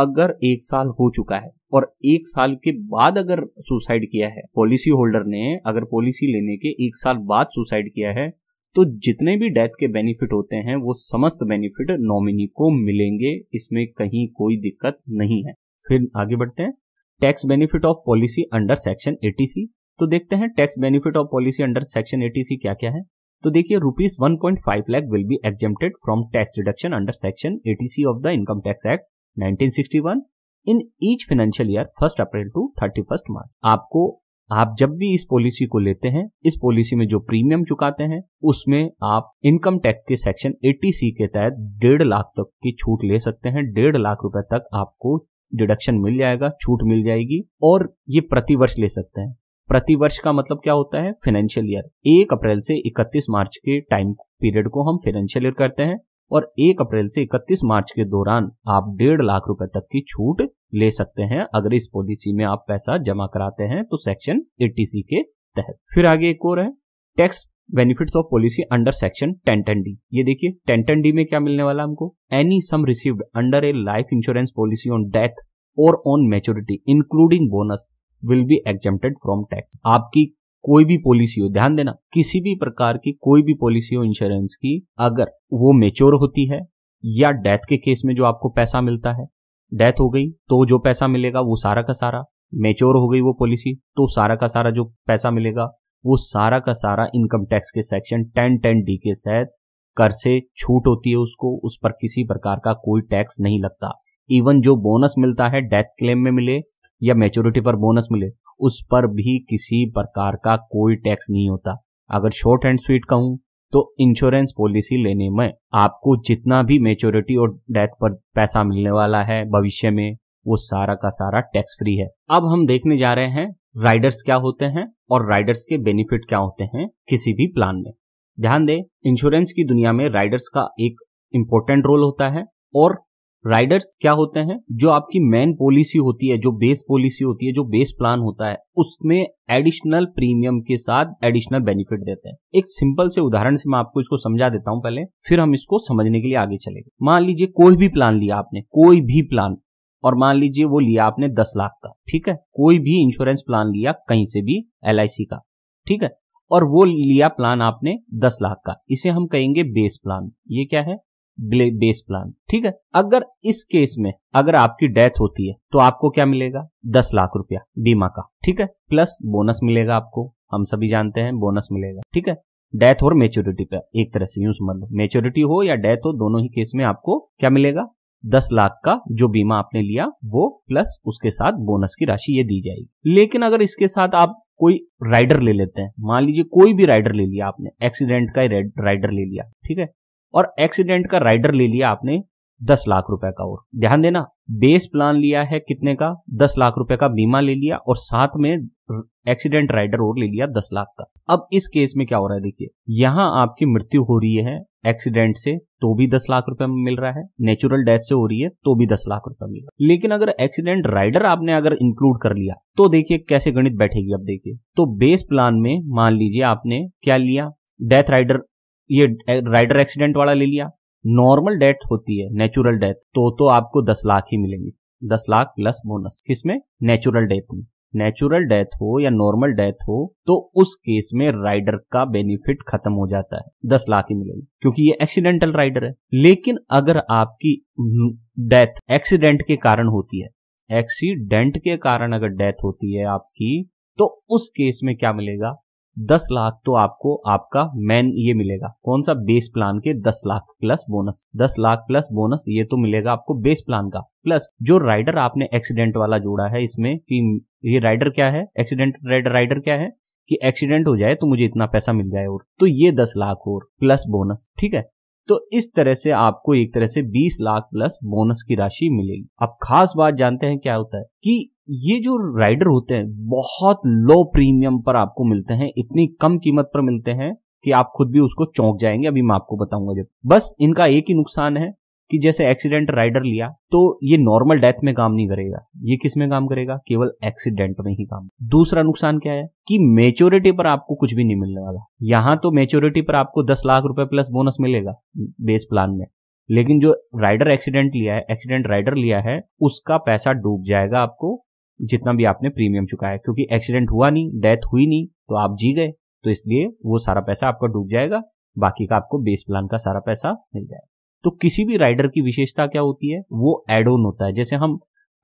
अगर एक साल हो चुका है और एक साल के बाद अगर सुसाइड किया है पॉलिसी होल्डर ने अगर पॉलिसी लेने के एक साल बाद सुसाइड किया है तो जितने भी डेथ के बेनिफिट होते हैं वो समस्त बेनिफिट नॉमिनी को मिलेंगे इसमें कहीं कोई दिक्कत नहीं है फिर आगे बढ़ते हैं tax benefit of policy under section eighty C तो देखते हैं tax benefit of policy under section eighty C क्या क्या है तो देखिए rupees one point five lakh will be exempted from tax deduction under section eighty C of the income tax act nineteen in each financial year first April to thirty first March आपको आप जब भी इस पॉलिसी को लेते हैं इस पॉलिसी में जो प्रीमियम चुकाते हैं उसमें आप इनकम टैक्स के सेक्शन 80 सी के तहत डेढ़ लाख तक की छूट ले सकते हैं डेढ़ लाख रुपए तक आपको डिडक्शन मिल जाएगा छूट मिल जाएगी और ये प्रतिवर्ष ले सकते हैं प्रतिवर्ष का मतलब क्या होता है फाइनेंशियल ईयर एक अप्रैल से इकतीस मार्च के टाइम पीरियड को हम फाइनेंशियल ईयर करते हैं और एक अप्रैल से इकतीस मार्च के दौरान आप डेढ़ लाख रुपए तक की छूट ले सकते हैं अगर इस पॉलिसी में आप पैसा जमा कराते हैं तो सेक्शन एटीसी के तहत फिर आगे एक और है tax benefits of policy under section ten ten D ये देखिए टेन टेन डी में क्या मिलने वाला हमको any sum received under a life insurance policy on death और on maturity including bonus will be exempted from tax आपकी कोई भी पॉलिसी हो ध्यान देना किसी भी प्रकार की कोई भी पॉलिसी हो इंश्योरेंस की अगर वो मेच्योर होती है या डेथ के केस में जो आपको पैसा मिलता है डेथ हो गई तो जो पैसा मिलेगा वो सारा का सारा मेच्योर हो गई वो पॉलिसी तो सारा का सारा जो पैसा मिलेगा वो सारा का सारा इनकम टैक्स के सेक्शन टेन टेन डी के तहत कर से छूट होती है उसको उस पर किसी प्रकार का कोई टैक्स नहीं लगता इवन जो बोनस मिलता है डेथ क्लेम में मिले या मेच्योरिटी पर बोनस मिले उस पर भी किसी प्रकार का कोई टैक्स नहीं होता अगर शॉर्ट एंड स्वीट कहूं तो इंश्योरेंस पॉलिसी लेने में आपको जितना भी मेच्योरिटी और डेथ पर पैसा मिलने वाला है भविष्य में वो सारा का सारा टैक्स फ्री है अब हम देखने जा रहे हैं राइडर्स क्या होते हैं और राइडर्स के बेनिफिट क्या होते हैं किसी भी प्लान में ध्यान दें इंश्योरेंस की दुनिया में राइडर्स का एक इम्पोर्टेंट रोल होता है और राइडर्स क्या होते हैं जो आपकी मेन पॉलिसी होती है जो बेस पॉलिसी होती है जो बेस प्लान होता है उसमें एडिशनल प्रीमियम के साथ एडिशनल बेनिफिट देते हैं एक सिंपल से उदाहरण से मैं आपको इसको समझा देता हूं पहले फिर हम इसको समझने के लिए आगे चलेंगे मान लीजिए कोई भी प्लान लिया आपने कोई भी प्लान और मान लीजिए वो लिया आपने दस लाख का ठीक है कोई भी इंश्योरेंस प्लान लिया कहीं से भी एल का ठीक है और वो लिया प्लान आपने दस लाख का इसे हम कहेंगे बेस प्लान ये क्या है बेस प्लान ठीक है अगर इस केस में अगर आपकी डेथ होती है तो आपको क्या मिलेगा दस लाख रुपया बीमा का ठीक है प्लस बोनस मिलेगा आपको हम सभी जानते हैं बोनस मिलेगा ठीक है डेथ और मेच्योरिटी पे एक तरह से यूज समझ लो मेच्योरिटी हो या डेथ हो दोनों ही केस में आपको क्या मिलेगा दस लाख का जो बीमा आपने लिया वो प्लस उसके साथ बोनस की राशि ये दी जाएगी लेकिन अगर इसके साथ आप कोई राइडर ले लेते हैं मान लीजिए कोई भी राइडर ले लिया आपने एक्सीडेंट का राइडर ले लिया ठीक है और एक्सीडेंट का राइडर ले लिया आपने दस लाख रुपए का और ध्यान देना बेस प्लान लिया है कितने का दस लाख रुपए का बीमा ले लिया और साथ में एक्सीडेंट राइडर और ले लिया दस लाख का अब इस केस में क्या हो रहा है देखिए यहाँ आपकी मृत्यु हो रही है एक्सीडेंट से तो भी दस लाख रुपए मिल रहा है नेचुरल डेथ से हो रही है तो भी दस लाख रुपए मिल रहा है लेकिन अगर एक्सीडेंट राइडर आपने अगर इंक्लूड कर लिया तो देखिए कैसे गणित बैठेगी अब देखिए तो बेस प्लान में मान लीजिए आपने क्या लिया डेथ राइडर ये राइडर एक्सीडेंट वाला ले लिया नॉर्मल डेथ होती है नेचुरल डेथ तो तो आपको दस लाख ही मिलेंगे दस लाख प्लस बोनस किसमें नेचुरल डेथ में नेचुरल डेथ हो या नॉर्मल डेथ हो तो उस केस में राइडर का बेनिफिट खत्म हो जाता है दस लाख ही मिलेगी क्योंकि ये एक्सीडेंटल राइडर है लेकिन अगर आपकी डेथ एक्सीडेंट के कारण होती है एक्सीडेंट के कारण अगर डेथ होती है आपकी तो उस केस में क्या मिलेगा दस लाख तो आपको आपका मैन ये मिलेगा कौन सा बेस प्लान के दस लाख प्लस बोनस दस लाख प्लस बोनस ये तो मिलेगा आपको बेस प्लान का प्लस जो राइडर आपने एक्सीडेंट वाला जोड़ा है इसमें कि ये राइडर क्या है एक्सीडेंट राइडर क्या है कि एक्सीडेंट हो जाए तो मुझे इतना पैसा मिल जाए और तो ये दस लाख और प्लस बोनस ठीक है तो इस तरह से आपको एक तरह से 20 लाख प्लस बोनस की राशि मिलेगी अब खास बात जानते हैं क्या होता है कि ये जो राइडर होते हैं बहुत लो प्रीमियम पर आपको मिलते हैं इतनी कम कीमत पर मिलते हैं कि आप खुद भी उसको चौंक जाएंगे अभी मैं आपको बताऊंगा जब बस इनका एक ही नुकसान है कि जैसे एक्सीडेंट राइडर लिया तो ये नॉर्मल डेथ में काम नहीं करेगा ये किस में काम करेगा केवल एक्सीडेंट में ही काम दूसरा नुकसान क्या है कि मेच्योरिटी पर आपको कुछ भी नहीं मिलने वाला यहाँ तो मेच्योरिटी पर आपको दस लाख रुपए प्लस बोनस मिलेगा बेस प्लान में लेकिन जो राइडर एक्सीडेंट लिया है एक्सीडेंट राइडर लिया है उसका पैसा डूब जाएगा आपको जितना भी आपने प्रीमियम चुकाया क्योंकि एक्सीडेंट हुआ नहीं डेथ हुई नहीं तो आप जी गए तो इसलिए वो सारा पैसा आपका डूब जाएगा बाकी का आपको बेस प्लान का सारा पैसा मिल जाएगा तो किसी भी राइडर की विशेषता क्या होती है वो एड ऑन होता है जैसे हम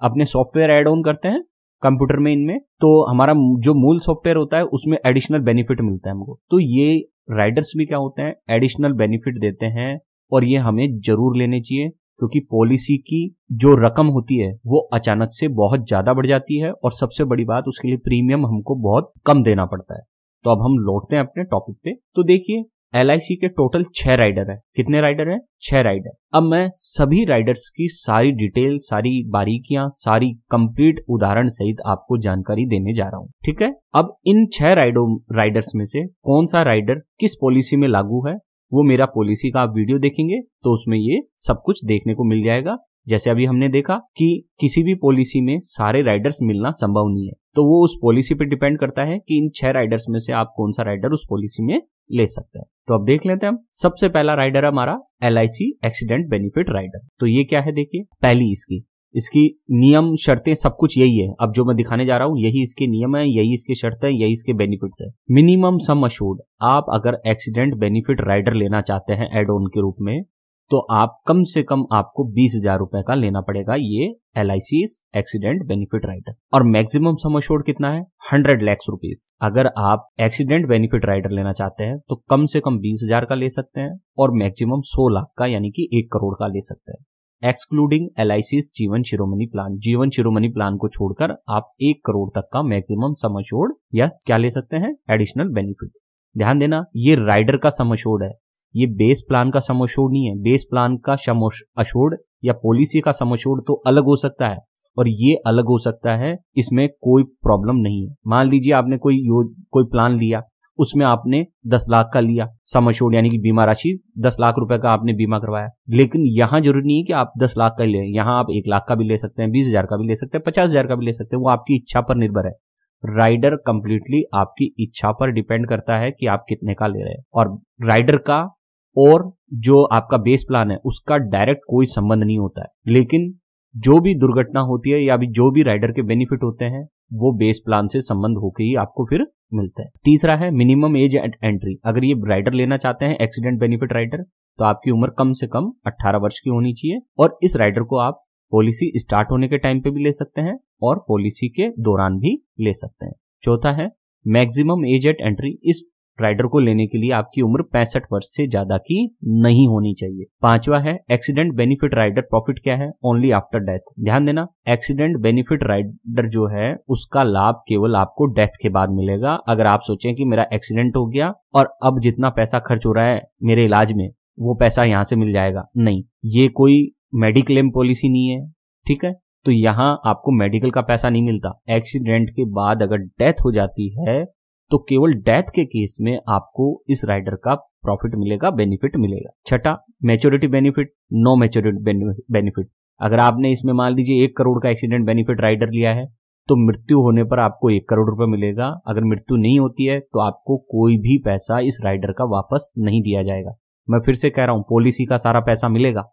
अपने सॉफ्टवेयर एड ऑन करते हैं कंप्यूटर में इनमें तो हमारा जो मूल सॉफ्टवेयर होता है उसमें एडिशनल बेनिफिट मिलता है हमको तो ये राइडर्स भी क्या होते हैं एडिशनल बेनिफिट देते हैं और ये हमें जरूर लेने चाहिए क्योंकि पॉलिसी की जो रकम होती है वो अचानक से बहुत ज्यादा बढ़ जाती है और सबसे बड़ी बात उसके लिए प्रीमियम हमको बहुत कम देना पड़ता है तो अब हम लौटते हैं अपने टॉपिक पे तो देखिए एल के टोटल छह राइडर है कितने राइडर है छह राइडर अब मैं सभी राइडर्स की सारी डिटेल सारी बारीकियां सारी कंप्लीट उदाहरण सहित आपको जानकारी देने जा रहा हूं ठीक है अब इन छह राइडो राइडर्स में से कौन सा राइडर किस पॉलिसी में लागू है वो मेरा पॉलिसी का आप वीडियो देखेंगे तो उसमें ये सब कुछ देखने को मिल जाएगा जैसे अभी हमने देखा कि किसी भी पॉलिसी में सारे राइडर्स मिलना संभव नहीं है तो वो उस पॉलिसी पे डिपेंड करता है कि इन छह राइडर्स में से आप कौन सा राइडर उस पॉलिसी में ले सकते हैं तो अब देख लेते हैं हम सबसे पहला राइडर हमारा एल एक्सीडेंट बेनिफिट राइडर तो ये क्या है देखिए पहली इसकी इसकी नियम शर्तें सब कुछ यही है अब जो मैं दिखाने जा रहा हूँ यही इसके नियम है यही इसके शर्त है यही इसके बेनिफिट्स है मिनिमम सम अशोर्ड आप अगर एक्सीडेंट बेनिफिट राइडर लेना चाहते हैं एड ऑन के रूप में तो आप कम से कम आपको बीस हजार रुपए का लेना पड़ेगा ये एल एक्सीडेंट बेनिफिट राइडर और मैक्सिमम सम कितना है हंड्रेड लैक्स रुपीज अगर आप एक्सीडेंट बेनिफिट राइडर लेना चाहते हैं तो कम से कम बीस हजार का ले सकते हैं और मैक्सिमम सो लाख का यानी कि एक करोड़ का ले सकते हैं एक्सक्लूडिंग एल जीवन शिरोमणि प्लान जीवन शिरोमणि प्लान को छोड़कर आप एक करोड़ तक का मैक्सिमम सम या क्या ले सकते हैं एडिशनल बेनिफिट ध्यान देना ये राइडर का सम है ये बेस प्लान का समोशोड़ नहीं है बेस प्लान का समोश या पॉलिसी का समोशोड़ तो अलग हो सकता है और ये अलग हो सकता है इसमें कोई प्रॉब्लम नहीं है मान लीजिए आपने कोई कोई प्लान लिया उसमें आपने दस लाख का लिया समोशोड यानी कि बीमा राशि दस लाख रुपए का आपने बीमा करवाया लेकिन यहाँ जरूरी नहीं है कि आप दस लाख का ले यहाँ आप एक लाख का भी ले सकते हैं बीस हजार का भी ले सकते हैं पचास हजार का भी ले सकते हैं वो आपकी इच्छा पर निर्भर है राइडर कंप्लीटली आपकी इच्छा पर डिपेंड करता है कि आप कितने का ले रहे हैं और राइडर का और जो आपका बेस प्लान है उसका डायरेक्ट कोई संबंध नहीं होता है लेकिन जो भी दुर्घटना होती है या भी जो भी राइडर के बेनिफिट होते हैं वो बेस प्लान से संबंध होकर ही आपको फिर मिलता है तीसरा है मिनिमम एज एट एंट्री अगर ये राइडर लेना चाहते हैं एक्सीडेंट बेनिफिट राइडर तो आपकी उम्र कम से कम 18 वर्ष की होनी चाहिए और इस राइडर को आप पॉलिसी स्टार्ट होने के टाइम पे भी ले सकते हैं और पॉलिसी के दौरान भी ले सकते हैं चौथा है मैक्सिमम एज एट एंट्री इस राइडर को लेने के लिए आपकी उम्र पैंसठ वर्ष से ज्यादा की नहीं होनी चाहिए पांचवा है एक्सीडेंट बेनिफिट राइडर प्रॉफिट क्या है ओनली आफ्टर डेथ ध्यान देना एक्सीडेंट बेनिफिट राइडर जो है उसका लाभ केवल आपको डेथ के बाद मिलेगा अगर आप सोचें कि मेरा एक्सीडेंट हो गया और अब जितना पैसा खर्च हो रहा है मेरे इलाज में वो पैसा यहाँ से मिल जाएगा नहीं ये कोई मेडिक्लेम पॉलिसी नहीं है ठीक है तो यहाँ आपको मेडिकल का पैसा नहीं मिलता एक्सीडेंट के बाद अगर डेथ हो जाती है तो केवल डेथ के केस में आपको इस राइडर का प्रॉफिट मिलेगा बेनिफिट मिलेगा छठा maturity benefit no maturity benefit अगर आपने इसमें मान लीजिए एक करोड़ का एक्सीडेंट बेनिफिट राइडर लिया है तो मृत्यु होने पर आपको एक करोड़ रुपए मिलेगा अगर मृत्यु नहीं होती है तो आपको कोई भी पैसा इस राइडर का वापस नहीं दिया जाएगा मैं फिर से कह रहा हूँ पॉलिसी का सारा पैसा मिलेगा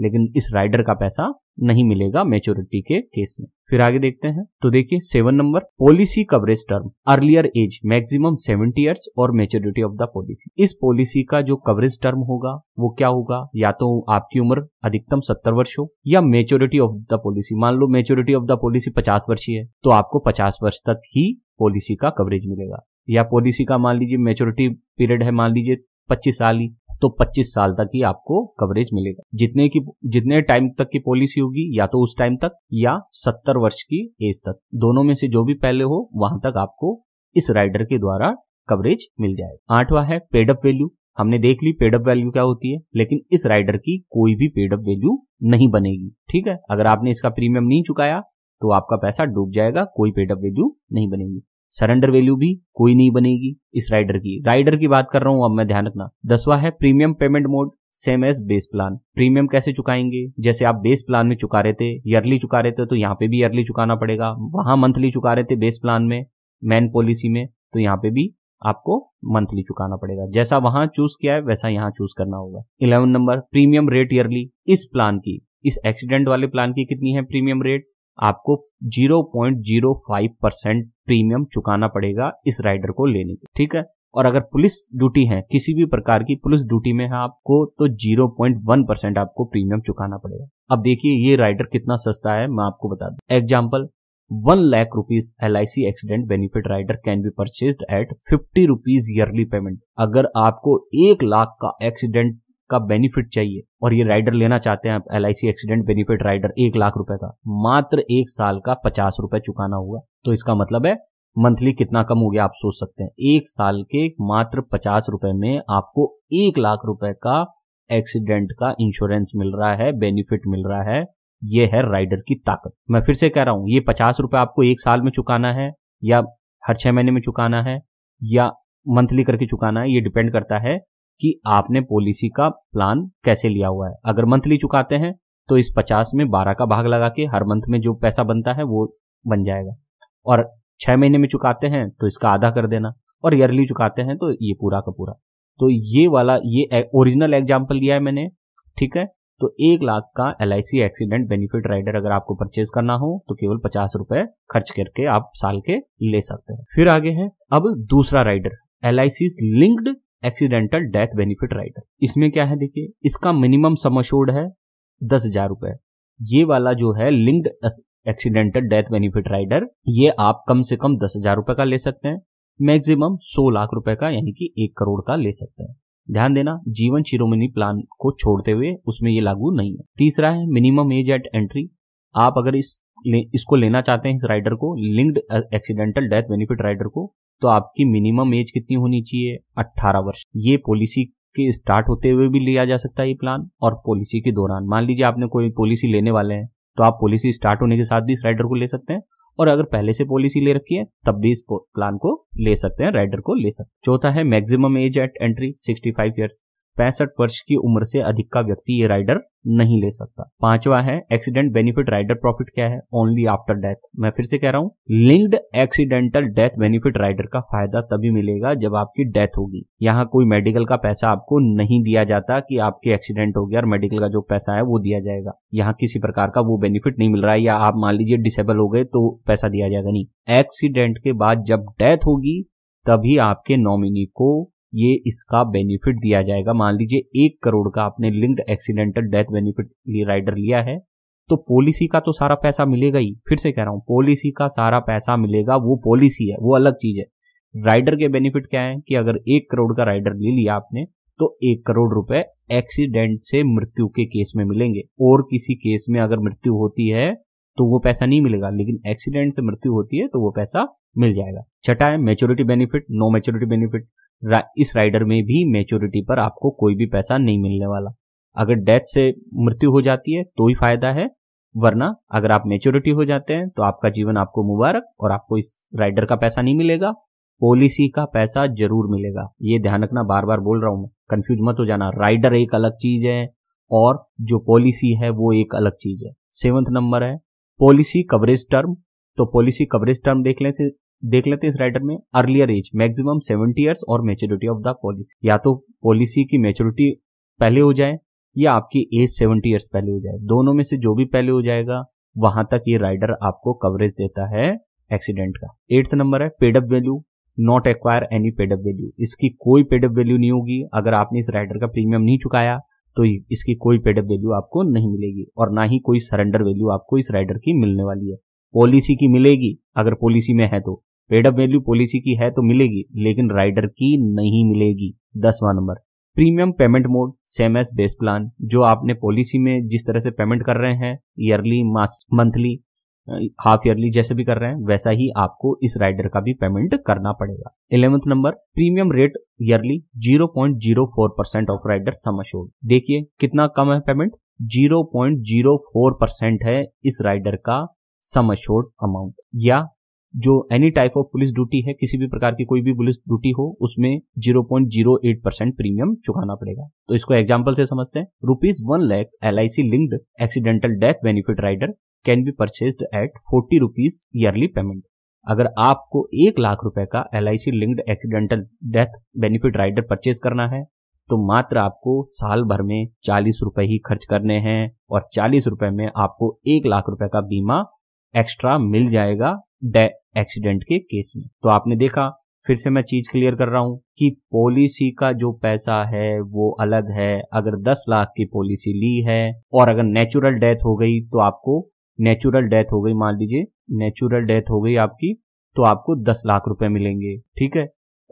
लेकिन इस राइडर का पैसा नहीं मिलेगा मेच्योरिटी के केस में फिर आगे देखते हैं तो देखिए seven number policy coverage term earlier age maximum seventy years और मेच्योरिटी ऑफ द पॉलिसी इस पॉलिसी का जो कवरेज टर्म होगा वो क्या होगा या तो आपकी उम्र अधिकतम सत्तर वर्ष हो या मेच्योरिटी ऑफ द पॉलिसी मान लो मेच्योरिटी ऑफ द पॉलिसी पचास वर्षीय है तो आपको पचास वर्ष तक ही पॉलिसी का कवरेज मिलेगा या पॉलिसी का मान लीजिए मेच्योरिटी पीरियड है मान लीजिए पच्चीस साल ही तो 25 साल तक ही आपको कवरेज मिलेगा जितने की जितने टाइम तक की पॉलिसी होगी या तो उस टाइम तक या 70 वर्ष की एज तक दोनों में से जो भी पहले हो वहां तक आपको इस राइडर के द्वारा कवरेज मिल जाएगा आठवा है पेडअप वैल्यू हमने देख ली पेडअप वैल्यू क्या होती है लेकिन इस राइडर की कोई भी पेडअप वैल्यू नहीं बनेगी ठीक है अगर आपने इसका प्रीमियम नहीं चुकाया तो आपका पैसा डूब जाएगा कोई पेडअप वैल्यू नहीं बनेगी सरेंडर वैल्यू भी कोई नहीं बनेगी इस राइडर की राइडर की बात कर रहा हूं अब मैं ध्यान रखना दसवा है premium payment mode same as base plan premium कैसे चुकाएंगे जैसे आप बेस प्लान में चुका रहे थे ईयरली चुका रहे थे तो यहाँ पे भी ईयरली चुकाना पड़ेगा वहां मंथली चुका रहे थे बेस प्लान में मैन पॉलिसी में तो यहाँ पे भी आपको मंथली चुकाना पड़ेगा जैसा वहां चूज किया है वैसा यहाँ चूज करना होगा eleven number premium rate yearly इस प्लान की इस एक्सीडेंट वाले प्लान की कितनी है प्रीमियम रेट आपको 0.05 परसेंट प्रीमियम चुकाना पड़ेगा इस राइडर को लेने के ठीक है और अगर पुलिस ड्यूटी है किसी भी प्रकार की पुलिस ड्यूटी में है आपको तो 0.1 परसेंट आपको प्रीमियम चुकाना पड़ेगा अब देखिए ये राइडर कितना सस्ता है मैं आपको बता दू example one lakh rupees L I C accident benefit rider can be purchase at fifty rupees yearly payment अगर आपको एक लाख का एक्सीडेंट का बेनिफिट चाहिए और ये राइडर लेना चाहते हैं आप एल एक्सीडेंट बेनिफिट राइडर एक लाख रुपए का मात्र एक साल का पचास रुपए चुकाना होगा तो इसका मतलब है मंथली कितना कम हो गया आप सोच सकते हैं एक साल के मात्र पचास रुपए में आपको एक लाख रुपए का एक्सीडेंट का इंश्योरेंस मिल रहा है बेनिफिट मिल रहा है ये है राइडर की ताकत मैं फिर से कह रहा हूं ये पचास रुपए आपको एक साल में चुकाना है या हर छह महीने में चुकाना है या मंथली करके चुकाना है ये डिपेंड करता है कि आपने पॉलिसी का प्लान कैसे लिया हुआ है अगर मंथली चुकाते हैं तो इस पचास में बारह का भाग लगा के हर मंथ में जो पैसा बनता है वो बन जाएगा और छह महीने में चुकाते हैं तो इसका आधा कर देना और ईयरली चुकाते हैं तो ये पूरा का पूरा तो ये वाला ये ओरिजिनल एग्जाम्पल लिया है मैंने ठीक है तो एक लाख का एल एक्सीडेंट बेनिफिट राइडर अगर आपको परचेज करना हो तो केवल पचास रुपए खर्च करके आप साल के ले सकते हैं फिर आगे है अब दूसरा rider L linked accidental death benefit rider इसमें क्या है देखिए इसका मिनिमम सम है दस हजार रुपए ये वाला जो है linked accidental death benefit rider ये आप कम से कम दस हजार रुपए का ले सकते हैं मैक्सिमम सौ लाख रुपए का यानी कि एक करोड़ का ले सकते हैं ध्यान देना जीवन शिरोमणि प्लान को छोड़ते हुए उसमें ये लागू नहीं है तीसरा है मिनिमम एज एट एंट्री आप अगर इस ले, इसको लेना चाहते हैं इस राइडर को linked accidental death benefit rider को तो आपकी मिनिमम एज कितनी होनी चाहिए 18 वर्ष ये पॉलिसी के स्टार्ट होते हुए भी लिया जा सकता है ये प्लान और पॉलिसी के दौरान मान लीजिए आपने कोई पॉलिसी लेने वाले हैं तो आप पॉलिसी स्टार्ट होने के साथ भी इस राइडर को ले सकते हैं और अगर पहले से पॉलिसी ले रखी है तब भी इस प्लान को ले सकते हैं राइडर को ले सकते चौथा है maximum age at entry sixty five पैंसठ वर्ष की उम्र से अधिक का व्यक्ति ये राइडर नहीं ले सकता पांचवा है एक्सीडेंट बेनिफिट राइडर प्रॉफिट क्या है ओनली आफ्टर डेथ मैं फिर से कह रहा हूँ linked accidental death benefit rider का फायदा तभी मिलेगा जब आपकी डेथ होगी यहाँ कोई मेडिकल का पैसा आपको नहीं दिया जाता कि आपके एक्सीडेंट हो गया और मेडिकल का जो पैसा है वो दिया जाएगा यहाँ किसी प्रकार का वो बेनिफिट नहीं मिल रहा है या आप मान लीजिए डिसेबल हो गए तो पैसा दिया जाएगा नहीं एक्सीडेंट के बाद जब डेथ होगी तभी आपके नॉमिनी को ये इसका बेनिफिट दिया जाएगा मान लीजिए एक करोड़ का आपने linked accidental death benefit rider लिया है तो पॉलिसी का तो सारा पैसा मिलेगा ही फिर से कह रहा हूँ पॉलिसी का सारा पैसा मिलेगा वो पॉलिसी है वो अलग चीज है राइडर के बेनिफिट क्या है कि अगर एक करोड़ का राइडर ले लिया आपने तो एक करोड़ रुपए एक्सीडेंट से मृत्यु के केस में मिलेंगे और किसी केस में अगर मृत्यु होती है तो वो पैसा नहीं मिलेगा लेकिन एक्सीडेंट से मृत्यु होती है तो वो पैसा मिल जाएगा छठा है maturity benefit no maturity benefit रा, इस राइडर में भी मेच्योरिटी पर आपको कोई भी पैसा नहीं मिलने वाला अगर डेथ से मृत्यु हो जाती है तो ही फायदा है वरना अगर आप मेच्योरिटी हो जाते हैं तो आपका जीवन आपको मुबारक और आपको इस राइडर का पैसा नहीं मिलेगा पॉलिसी का पैसा जरूर मिलेगा ये ध्यान रखना बार बार बोल रहा हूं मैं कंफ्यूज मत हो जाना राइडर एक अलग चीज है और जो पॉलिसी है वो एक अलग चीज है सेवंथ नंबर है पॉलिसी कवरेज टर्म तो पॉलिसी कवरेज टर्म देख लें देख लेते इस राइटर में earlier age maximum seventy years और मेच्योरिटी ऑफ द पॉलिसी या तो पॉलिसी की मेच्योरिटी पहले हो जाए या आपकी एज सेवेंटी ईयर्स पहले हो जाए दोनों में से जो भी पहले हो जाएगा वहां तक ये राइडर आपको कवरेज देता है एक्सीडेंट का एट्थ नंबर है paid up value not acquire any paid up value इसकी कोई पेडअप वैल्यू नहीं होगी अगर आपने इस राइडर का प्रीमियम नहीं चुकाया तो इसकी कोई पेडअप वैल्यू आपको नहीं मिलेगी और ना ही कोई सरेंडर वैल्यू आपको इस राइडर की मिलने वाली है पॉलिसी की मिलेगी अगर पॉलिसी में है तो पेड अप वैल्यू पॉलिसी की है तो मिलेगी लेकिन राइडर की नहीं मिलेगी दसवा number premium payment mode same as base plan जो आपने पॉलिसी में जिस तरह से पेमेंट कर रहे हैं ईयरली मंथली हाफ ईयरली जैसे भी कर रहे हैं वैसा ही आपको इस राइडर का भी पेमेंट करना पड़ेगा eleventh number premium rate yearly four percent of rider sum assured देखिए कितना कम है payment zero zero point four percent है इस राइडर का अशोर्ड अमाउंट या जो any type of police duty है किसी भी प्रकार की कोई भी पुलिस ड्यूटी हो उसमें 0.08 परसेंट प्रीमियम चुकाना पड़ेगा तो इसको एग्जाम्पल से समझते हैं rupees one lakh L I C linked accidental death benefit rider can be purchase at forty rupees yearly payment अगर आपको एक लाख रुपए का L I C linked accidental death benefit rider purchase करना है तो मात्र आपको साल भर में चालीस रुपए ही खर्च करने हैं और चालीस रुपए में आपको एक लाख रुपए का बीमा एक्स्ट्रा मिल जाएगा एक्सीडेंट के केस में तो आपने देखा फिर से मैं चीज क्लियर कर रहा हूं कि पॉलिसी का जो पैसा है वो अलग है अगर 10 लाख की पॉलिसी ली है और अगर नेचुरल डेथ हो गई तो आपको नेचुरल डेथ हो गई मान लीजिए नेचुरल डेथ हो गई आपकी तो आपको 10 लाख रुपए मिलेंगे ठीक है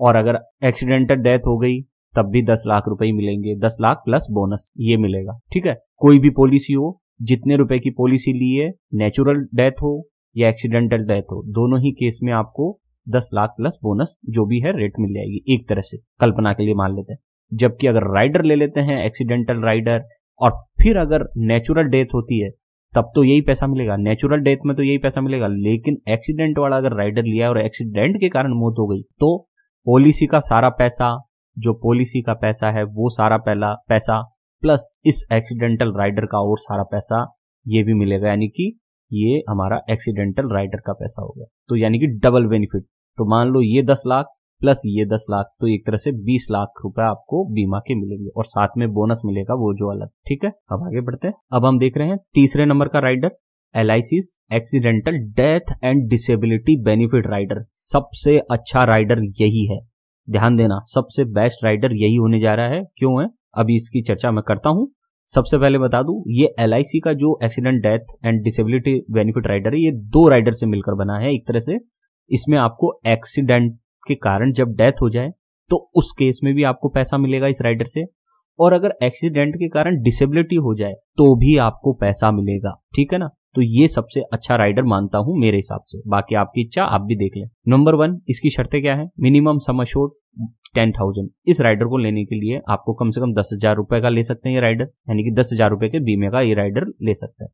और अगर एक्सीडेंटल डेथ हो गई तब भी 10 लाख रुपए ही मिलेंगे दस लाख प्लस बोनस ये मिलेगा ठीक है कोई भी पॉलिसी हो जितने रुपए की पॉलिसी ली है नेचुरल डेथ हो या एक्सीडेंटल डेथ हो दोनों ही केस में आपको दस लाख प्लस बोनस जो भी है रेट मिल जाएगी एक तरह से कल्पना के लिए मान लेते हैं जबकि अगर राइडर ले लेते हैं एक्सीडेंटल राइडर और फिर अगर नेचुरल डेथ होती है तब तो यही पैसा मिलेगा नेचुरल डेथ में तो यही पैसा मिलेगा लेकिन एक्सीडेंट वाला अगर राइडर लिया और एक्सीडेंट के कारण मौत हो गई तो पॉलिसी का सारा पैसा जो पॉलिसी का पैसा है वो सारा पहला पैसा प्लस इस एक्सीडेंटल राइडर का और सारा पैसा ये भी मिलेगा यानी कि ये हमारा एक्सीडेंटल राइडर का पैसा होगा तो यानी कि डबल बेनिफिट तो मान लो ये दस लाख प्लस ये दस लाख तो एक तरह से बीस लाख रुपए आपको बीमा के मिलेंगे और साथ में बोनस मिलेगा वो जो अलग ठीक है अब आगे बढ़ते हैं अब हम देख रहे हैं तीसरे नंबर का rider L accidental death and disability benefit rider सबसे अच्छा राइडर यही है ध्यान देना सबसे बेस्ट राइडर यही होने जा रहा है क्यों है अभी इसकी चर्चा मैं करता हूँ सबसे पहले बता दूं ये एल का जो accident death and disability benefit rider है ये दो राइडर से मिलकर बना है एक तरह से इसमें आपको एक्सीडेंट के कारण जब डेथ हो जाए तो उस केस में भी आपको पैसा मिलेगा इस राइडर से और अगर एक्सीडेंट के कारण डिसेबिलिटी हो जाए तो भी आपको पैसा मिलेगा ठीक है ना तो ये सबसे अच्छा राइडर मानता हूँ मेरे हिसाब से बाकी आपकी इच्छा आप भी देख लें नंबर वन इसकी शर्तें क्या है मिनिमम सम टेन थाउजेंड इस राइडर को लेने के लिए आपको कम से कम दस हजार रुपए का ले सकते हैं ये राइडर यानी कि दस हजार रुपए के बीमे का ये राइडर ले सकते हैं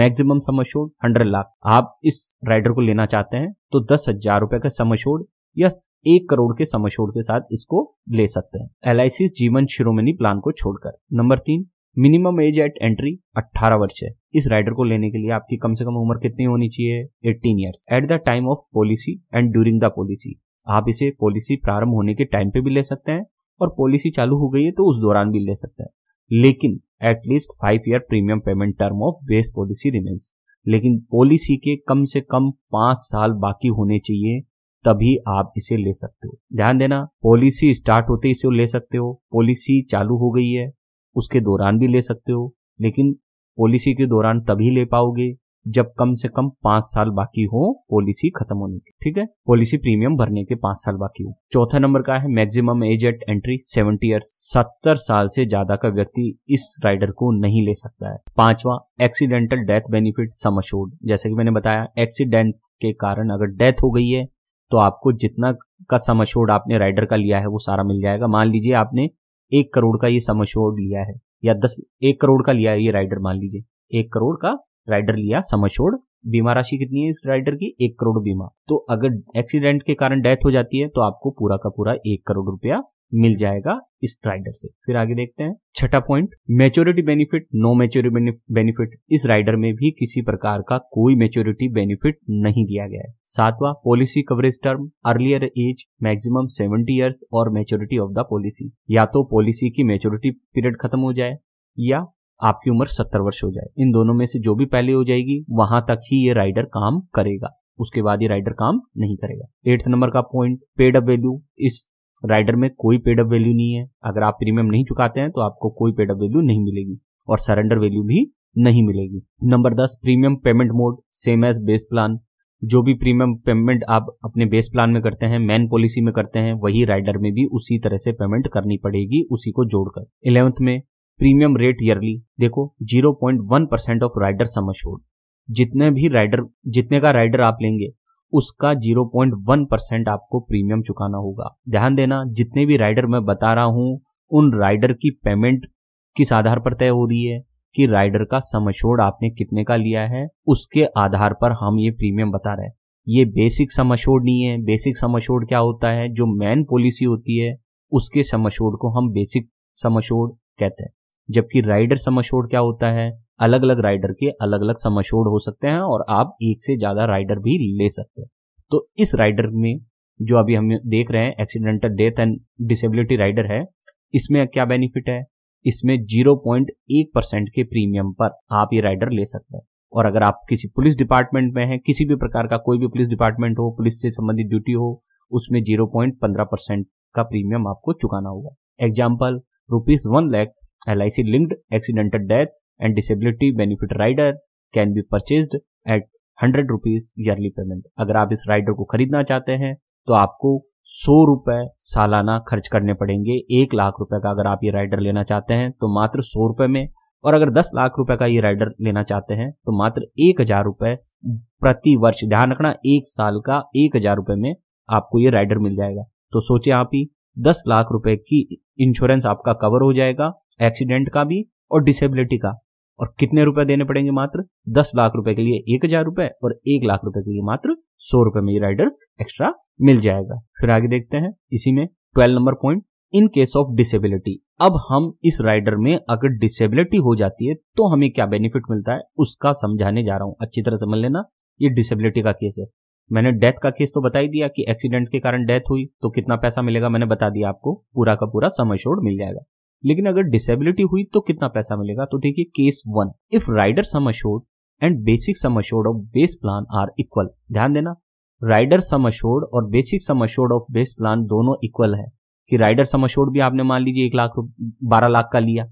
maximum sum assured hundred lakh आप इस राइडर को लेना चाहते हैं तो दस हजार रुपए का सम या एक करोड़ के समशोर के साथ इसको ले सकते हैं एल जीवन शिरोमणि प्लान को छोड़कर नंबर तीन मिनिमम एज एट एंट्री 18 वर्ष है इस राइडर को लेने के लिए आपकी कम से कम उम्र कितनी होनी चाहिए 18 years at the time of policy and during the policy आप इसे पॉलिसी प्रारंभ होने के टाइम पे भी ले सकते हैं और पॉलिसी चालू हो गई है तो उस दौरान भी ले सकते हैं लेकिन at least five year premium payment term of base policy remains लेकिन पॉलिसी के कम से कम पांच साल बाकी होने चाहिए तभी आप इसे ले सकते हो ध्यान देना पॉलिसी स्टार्ट होते इसे ले सकते हो पॉलिसी चालू हो गई है उसके दौरान भी ले सकते हो लेकिन पॉलिसी के दौरान तभी ले पाओगे जब कम से कम पांच साल बाकी हो पॉलिसी खत्म होने की ठीक है पॉलिसी प्रीमियम भरने के पांच साल बाकी हो चौथा नंबर का है maximum age at entry seventy year सत्तर साल से ज्यादा का व्यक्ति इस राइडर को नहीं ले सकता है पांचवा एक्सीडेंटल डेथ बेनिफिट समशोड जैसे कि मैंने बताया एक्सीडेंट के कारण अगर डेथ हो गई है तो आपको जितना का समशोड आपने राइडर का लिया है वो सारा मिल जाएगा मान लीजिए आपने एक करोड़ का ये सम अश्योर्ड लिया है या दस एक करोड़ का लिया है ये राइडर मान लीजिए एक करोड़ का राइडर लिया सम अश्योर्ड बीमा राशि कितनी है इस राइडर की एक करोड़ बीमा तो अगर एक्सीडेंट के कारण डेथ हो जाती है तो आपको पूरा का पूरा एक करोड़ रुपया मिल जाएगा इस राइडर से फिर आगे देखते हैं छठा point maturity benefit no maturity benefit इस राइडर में भी किसी प्रकार का कोई मेच्योरिटी बेनिफिट नहीं दिया गया है सातवा policy coverage term earlier age maximum seventy years और मेच्योरिटी ऑफ द पॉलिसी या तो पॉलिसी की मेच्योरिटी पीरियड खत्म हो जाए या आपकी उम्र सत्तर वर्ष हो जाए इन दोनों में से जो भी पहले हो जाएगी वहां तक ही ये राइडर काम करेगा उसके बाद ये राइडर काम नहीं करेगा एट्थ नंबर का पॉइंट पेड अप वैल्यू इस राइडर में कोई पेड अप वैल्यू नहीं है अगर आप प्रीमियम नहीं चुकाते हैं तो आपको कोई पेड अप वैल्यू नहीं मिलेगी और सरेंडर वैल्यू भी नहीं मिलेगी नंबर दस premium payment mode same as base plan जो भी प्रीमियम पेमेंट आप अपने बेस प्लान में करते हैं मैन पॉलिसी में करते हैं वही राइडर में भी उसी तरह से पेमेंट करनी पड़ेगी उसी को जोड़कर इलेवंथ में प्रीमियम रेट ईयरली देखो zero point one percent of rider sum जितने भी राइडर जितने का राइडर आप लेंगे उसका 0.1 परसेंट आपको प्रीमियम चुकाना होगा ध्यान देना जितने भी राइडर मैं बता रहा हूँ उन राइडर की पेमेंट किस आधार पर तय हो रही है कि राइडर का समशोर आपने कितने का लिया है उसके आधार पर हम ये प्रीमियम बता रहे हैं ये बेसिक समशोर नहीं है बेसिक समशोर क्या होता है जो मैन पॉलिसी होती है उसके समशोर को हम बेसिक समशोर कहते हैं जबकि राइडर समशोर क्या होता है अलग अलग राइडर के अलग अलग समशोड हो सकते हैं और आप एक से ज़्यादा राइडर भी ले सकते हैं तो इस राइडर में जो अभी हम देख रहे हैं accidental death and disability rider है इसमें क्या बेनिफिट है इसमें जीरो पॉइंट एक परसेंट के प्रीमियम पर आप ये राइडर ले सकते हैं और अगर आप किसी पुलिस डिपार्टमेंट में हैं किसी भी प्रकार का कोई भी पुलिस डिपार्टमेंट हो पुलिस से संबंधित ड्यूटी हो उसमें जीरो पॉइंट पंद्रह परसेंट का प्रीमियम आपको चुकाना होगा example rupees one lakh L I C linked accidental death and disability benefit rider can be purchased at hundred rupees yearly payment अगर आप इस राइडर को खरीदना चाहते हैं तो आपको सौ रुपए सालाना खर्च करने पड़ेंगे एक लाख रुपए का अगर आप ये राइडर लेना चाहते हैं तो मात्र सौ रुपए में और अगर दस लाख रुपए का ये राइडर लेना चाहते हैं तो मात्र एक हजार रुपए प्रति वर्ष ध्यान रखना एक साल का एक हजार रुपए में आपको ये राइडर मिल जाएगा तो सोचे आप ही दस लाख रुपए की इंश्योरेंस आपका कवर हो जाएगा एक्सीडेंट का भी और डिसेबिलिटी का और कितने रुपए देने पड़ेंगे मात्र दस लाख रुपए के लिए एक हजार रुपए और एक लाख रुपए के लिए मात्र सौ रुपए में ये राइडर एक्स्ट्रा मिल जाएगा फिर आगे देखते हैं इसी में twelve number point in case of disability अब हम इस राइडर में अगर डिसेबिलिटी हो जाती है तो हमें क्या बेनिफिट मिलता है उसका समझाने जा रहा हूं अच्छी तरह समझ लेना ये डिसेबिलिटी का केस है मैंने डेथ का केस तो बता ही दिया कि एक्सीडेंट के कारण डेथ हुई तो कितना पैसा मिलेगा मैंने बता दिया आपको पूरा का पूरा समय शोर मिल जाएगा लेकिन अगर डिसेबिलिटी हुई तो कितना पैसा मिलेगा तो देखिए case one if rider sum assured and basic sum assured of base plan are equal ध्यान देना राइडर सम अशोर्ड और basic sum assured of base plan दोनों इक्वल है कि राइडर सम अशोर्ड भी आपने मान लीजिए एक लाख बारह लाख का लिया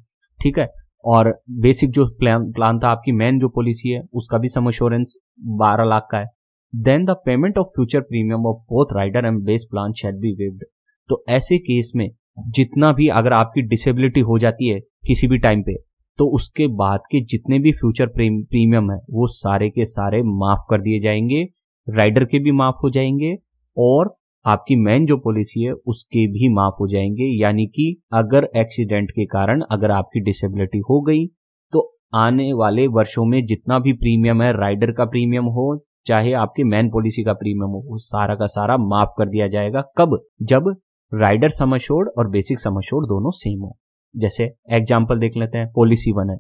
ठीक है और बेसिक जो प्लान प्लान था आपकी मेन जो पॉलिसी है उसका भी सम अश्योरेंस बारह लाख का है then the payment of future premium of both rider and base plan shall be waived तो ऐसे केस में जितना भी अगर आपकी डिसेबिलिटी हो जाती है किसी भी टाइम पे तो उसके बाद के जितने भी फ्यूचर प्रीमियम है वो सारे के सारे माफ कर दिए जाएंगे राइडर के भी माफ हो जाएंगे और आपकी मेन जो पॉलिसी है उसके भी माफ हो जाएंगे यानी कि अगर एक्सीडेंट के कारण अगर आपकी डिसेबिलिटी हो गई तो आने वाले वर्षों में जितना भी प्रीमियम है राइडर का प्रीमियम हो चाहे आपके मेन पॉलिसी का प्रीमियम हो वो सारा का सारा माफ कर दिया जाएगा कब जब राइडर सम और बेसिक सम दोनों सेम हो जैसे एग्जाम्पल देख लेते हैं पॉलिसी वन है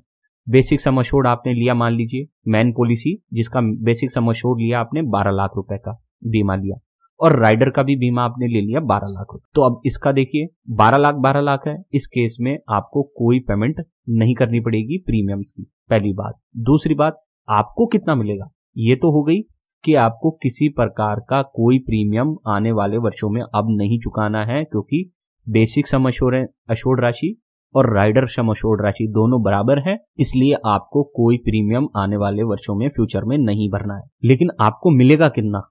बेसिक सम आपने लिया मान लीजिए मैन पॉलिसी जिसका बेसिक सम लिया आपने बारह लाख रुपए का बीमा लिया और राइडर का भी बीमा आपने ले लिया बारह लाख रुपए तो अब इसका देखिए बारह लाख बारह लाख है इस केस में आपको कोई पेमेंट नहीं करनी पड़ेगी प्रीमियम्स की पहली बात दूसरी बात आपको कितना मिलेगा ये तो हो गई कि आपको किसी प्रकार का कोई प्रीमियम आने वाले वर्षों में अब नहीं चुकाना है क्योंकि बेसिक सम अशोर राशि और राइडर सम अशोर राशि दोनों बराबर है इसलिए आपको कोई प्रीमियम आने वाले वर्षों में फ्यूचर में नहीं भरना है लेकिन आपको मिलेगा कितना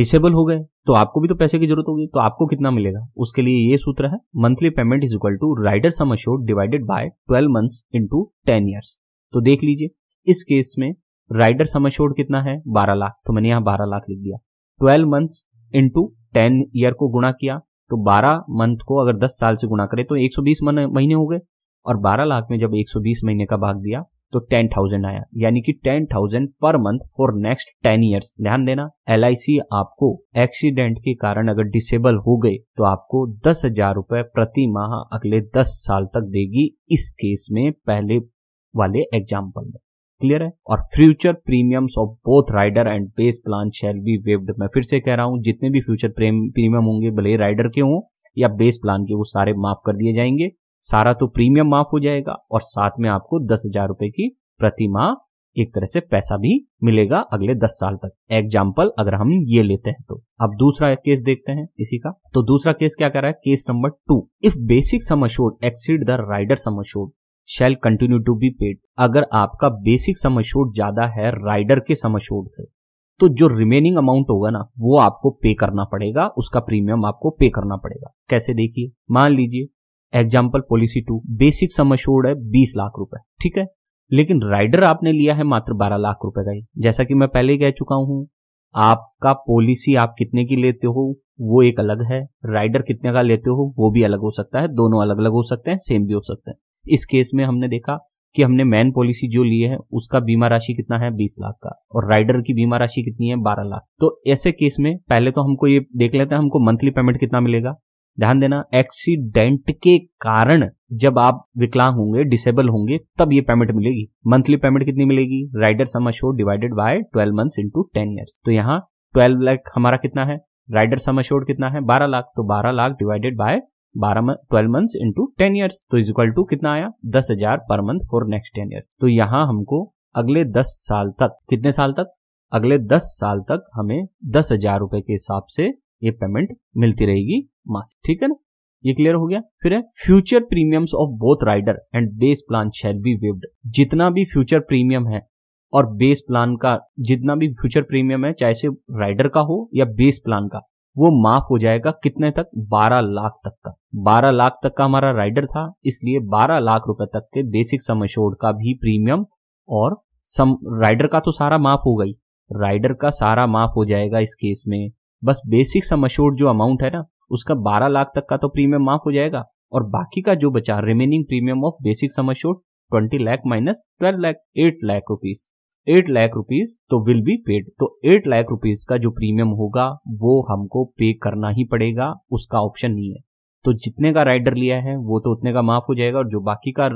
डिसेबल हो गए तो आपको भी तो पैसे की जरूरत होगी तो आपको कितना मिलेगा उसके लिए ये सूत्र है monthly payment is equal to rider sum assured divided by twelve months into ten years तो देख लीजिए इस केस में राइडर समय शोर कितना है बारह लाख तो मैंने यहाँ बारह लाख लिख दिया twelve months into ten year को गुणा किया तो बारह मंथ को अगर दस साल से गुणा करें तो एक सौ बीस महीने हो गए और बारह लाख में जब एक सौ बीस महीने का भाग दिया तो टेन थाउजेंड आया यानी कि ten thousand per month for next ten years ध्यान देना एल आपको एक्सीडेंट के कारण अगर डिसेबल हो गए तो आपको दस हजार रुपए प्रति माह अगले दस साल तक देगी इस केस में पहले वाले एग्जाम्पल में क्लियर है और future premiums of both rider and base plan shall be waived मैं फिर से कह रहा हूं जितने भी फ्यूचर प्रीमियम होंगे भले राइडर के हों या बेस प्लान के वो सारे माफ कर दिए जाएंगे सारा तो प्रीमियम माफ हो जाएगा और साथ में आपको दस हजार रुपए की प्रति माह एक तरह से पैसा भी मिलेगा अगले दस साल तक एग्जाम्पल अगर हम ये लेते हैं तो अब दूसरा केस देखते हैं इसी का तो दूसरा केस क्या कर रहा है case number two if basic sum exceed the rider sum shall continue to be paid अगर आपका बेसिक सम ज्यादा है राइडर के सम से तो जो रिमेनिंग अमाउंट होगा ना वो आपको पे करना पड़ेगा उसका प्रीमियम आपको पे करना पड़ेगा कैसे देखिए मान लीजिए example policy two basic sum है बीस लाख रुपए ठीक है लेकिन राइडर आपने लिया है मात्र बारह लाख रुपए का ही जैसा कि मैं पहले कह चुका हूं आपका पॉलिसी आप कितने की लेते हो वो एक अलग है राइडर कितने का लेते हो वो भी अलग हो सकता है दोनों अलग अलग हो सकते हैं सेम भी हो सकते हैं इस केस में हमने देखा कि हमने मैन पॉलिसी जो ली है उसका बीमा राशि कितना है बीस लाख का और राइडर की बीमा राशि कितनी है बारह लाख तो ऐसे केस में पहले तो हमको ये देख लेते हैं हमको मंथली पेमेंट कितना मिलेगा ध्यान देना एक्सीडेंट के कारण जब आप विकलांग होंगे डिसेबल होंगे तब ये पेमेंट मिलेगी मंथली पेमेंट कितनी मिलेगी rider sum assured divided by twelve months into ten year तो यहाँ ट्वेल्व लाख हमारा कितना है राइडर सम अश्योर कितना है बारह लाख तो बारह लाख डिवाइडेड बाय बारह twelve month into ten years तो इज इक्वल टू कितना आया दस हजार per month for next ten year तो यहाँ हमको अगले दस साल तक कितने साल तक अगले दस साल तक हमें दस हजार रुपए के हिसाब से ये पेमेंट मिलती रहेगी मासिक ठीक है ना ये क्लियर हो गया फिर है future premiums of both rider and base plan shall be waived जितना भी फ्यूचर प्रीमियम है और बेस प्लान का जितना भी फ्यूचर प्रीमियम है चाहे से राइडर का हो या बेस प्लान का वो माफ हो जाएगा कितने तक 12 लाख तक का बारह लाख तक का हमारा राइडर था इसलिए बारह लाख रुपए तक के बेसिक सम एश्योर्ड का भी प्रीमियम और सम राइडर का तो सारा माफ हो गई राइडर का सारा माफ हो जाएगा इस केस में बस बेसिक सम एश्योर्ड जो अमाउंट है ना उसका बारह लाख तक का तो प्रीमियम माफ हो जाएगा और बाकी का जो बचा remaining premium of basic sum assured twenty lakh minus twelve lakh eight lakh rupees eight lakh rupees तो विल बी पेड तो एट लाख रुपीज का जो प्रीमियम होगा वो हमको पे करना ही पड़ेगा उसका ऑप्शन नहीं है तो जितने का राइडर लिया है वो तो उतने का माफ हो जाएगा और जो बाकी का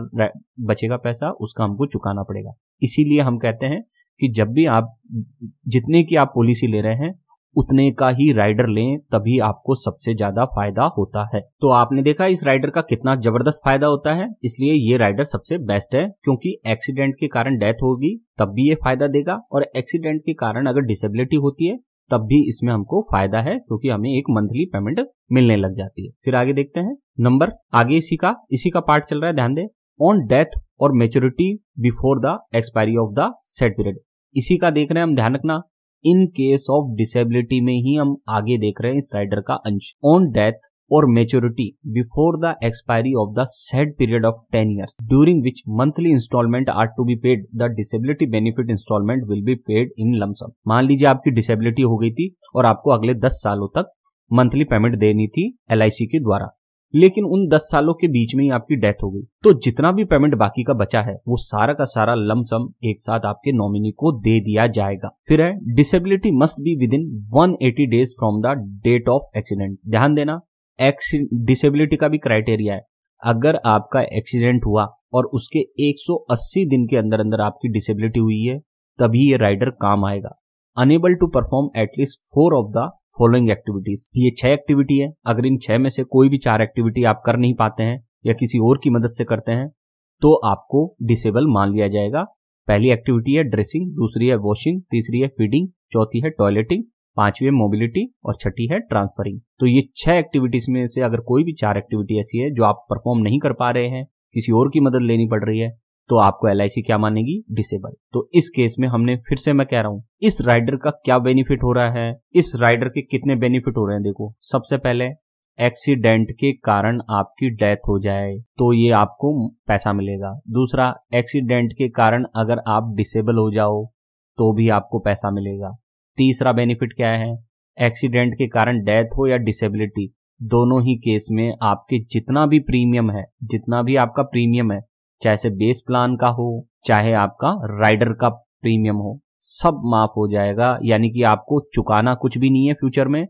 बचेगा पैसा उसका हमको चुकाना पड़ेगा इसीलिए हम कहते हैं कि जब भी आप जितने की आप पॉलिसी ले रहे हैं उतने का ही राइडर लें तभी आपको सबसे ज्यादा फायदा होता है तो आपने देखा इस राइडर का कितना जबरदस्त फायदा होता है इसलिए ये राइडर सबसे बेस्ट है क्योंकि एक्सीडेंट के कारण डेथ होगी तब भी ये फायदा देगा और एक्सीडेंट के कारण अगर डिसेबिलिटी होती है तब भी इसमें हमको फायदा है क्योंकि तो हमें एक मंथली पेमेंट मिलने लग जाती है फिर आगे देखते हैं नंबर आगे इसी का इसी का पार्ट चल रहा है ध्यान दे ऑन डेथ और maturity before the expiry of the set period इसी का देख रहे हैं हम ध्यान रखना इन केस ऑफ डिसेबिलिटी में ही हम आगे देख रहे हैं इस राइडर का अंश ऑन डेथ और maturity before the expiry of the set period of ten years during which monthly instalment are to be paid the disability benefit instalment will be paid in lump sum मान लीजिए आपकी disability हो गई थी और आपको अगले दस सालों तक मंथली पेमेंट देनी थी एल के द्वारा लेकिन उन दस सालों के बीच में ही आपकी डेथ हो गई तो जितना भी पेमेंट बाकी का बचा है वो सारा का सारा लमसम एक साथ आपके नॉमिनी को दे दिया जाएगा फिर है disability must be within eighty days from the date of accident ध्यान देना एक्स डिसेबिलिटी का भी क्राइटेरिया है अगर आपका एक्सीडेंट हुआ और उसके 180 दिन के अंदर अंदर आपकी डिसेबिलिटी हुई है तभी ये राइडर काम आएगा unable to perform at least four of the following activities ये छह एक्टिविटी है अगर इन छह में से कोई भी चार एक्टिविटी आप कर नहीं पाते हैं या किसी और की मदद से करते हैं तो आपको डिसेबल मान लिया जाएगा पहली एक्टिविटी है ड्रेसिंग दूसरी है वॉशिंग तीसरी है फीडिंग चौथी है टॉयलेटिंग पांचवी है मोबिलिटी और छठी है ट्रांसफरिंग तो ये छह एक्टिविटीज में से अगर कोई भी चार एक्टिविटी ऐसी है जो आप परफॉर्म नहीं कर पा रहे हैं किसी और की मदद लेनी पड़ रही है तो आपको एल क्या मानेगी डिसेबल तो इस केस में हमने फिर से मैं कह रहा हूँ इस राइडर का क्या बेनिफिट हो रहा है इस राइडर के कितने बेनिफिट हो रहे हैं देखो सबसे पहले एक्सीडेंट के कारण आपकी डेथ हो जाए तो ये आपको पैसा मिलेगा दूसरा एक्सीडेंट के कारण अगर आप डिसेबल हो जाओ तो भी आपको पैसा मिलेगा तीसरा बेनिफिट क्या है एक्सीडेंट के कारण डेथ हो या डिसेबिलिटी दोनों ही केस में आपके जितना भी प्रीमियम है जितना भी आपका प्रीमियम है चाहे बेस प्लान का हो चाहे आपका राइडर का प्रीमियम हो सब माफ हो जाएगा यानी कि आपको चुकाना कुछ भी नहीं है फ्यूचर में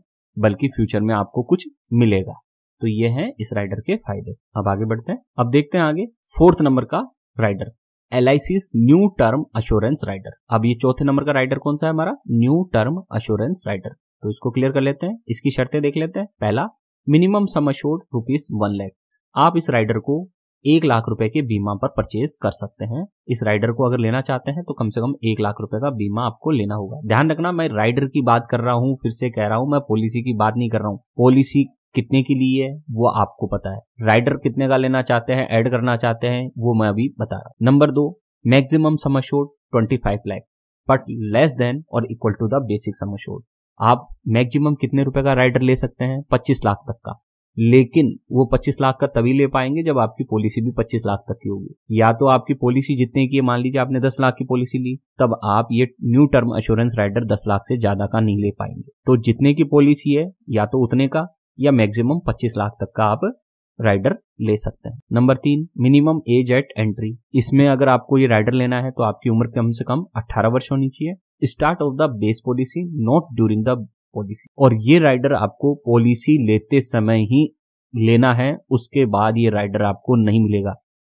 बल्कि फ्यूचर में आपको कुछ मिलेगा तो ये है इस राइडर के फायदे अब आगे बढ़ते हैं अब देखते हैं आगे फोर्थ नंबर का rider L new term assurance rider अब ये चौथे नंबर का राइडर कौन सा है हमारा न्यू टर्म अश्योरेंस राइडर तो इसको क्लियर कर लेते हैं इसकी शर्तें देख लेते हैं पहला minimum sum assured rupees one lakh आप इस राइडर को एक लाख रुपए के बीमा पर परचेज कर सकते हैं इस राइडर को अगर लेना चाहते हैं तो कम से कम एक लाख रुपए का बीमा आपको लेना होगा ध्यान रखना मैं राइडर की बात कर रहा हूँ फिर से कह रहा हूँ मैं पॉलिसी की बात नहीं कर रहा हूँ पॉलिसी कितने की ली है वो आपको पता है राइडर कितने का लेना चाहते हैं ऐड करना चाहते हैं वो मैं अभी बता रहा हूँ नंबर दो maximum sum twenty five lakh but less than और equal to the basic sum आप मैक्सिमम कितने रुपए का राइडर ले सकते हैं पच्चीस लाख तक का लेकिन वो पच्चीस लाख का तभी ले पाएंगे जब आपकी पॉलिसी भी पच्चीस लाख तक की होगी या तो आपकी पॉलिसी जितने की है मान लीजिए आपने दस लाख की पॉलिसी ली तब आप ये न्यू टर्म अश्योरेंस राइडर दस लाख से ज्यादा का नहीं ले पाएंगे तो जितने की पॉलिसी है या तो उतने का या मैक्सिमम 25 लाख तक का आप राइडर ले सकते हैं नंबर तीन मिनिमम एज एट एंट्री इसमें अगर आपको ये राइडर लेना है तो आपकी उम्र कम से कम 18 वर्ष होनी चाहिए start of the base policy not during the policy और ये राइडर आपको पॉलिसी लेते समय ही लेना है उसके बाद ये राइडर आपको नहीं मिलेगा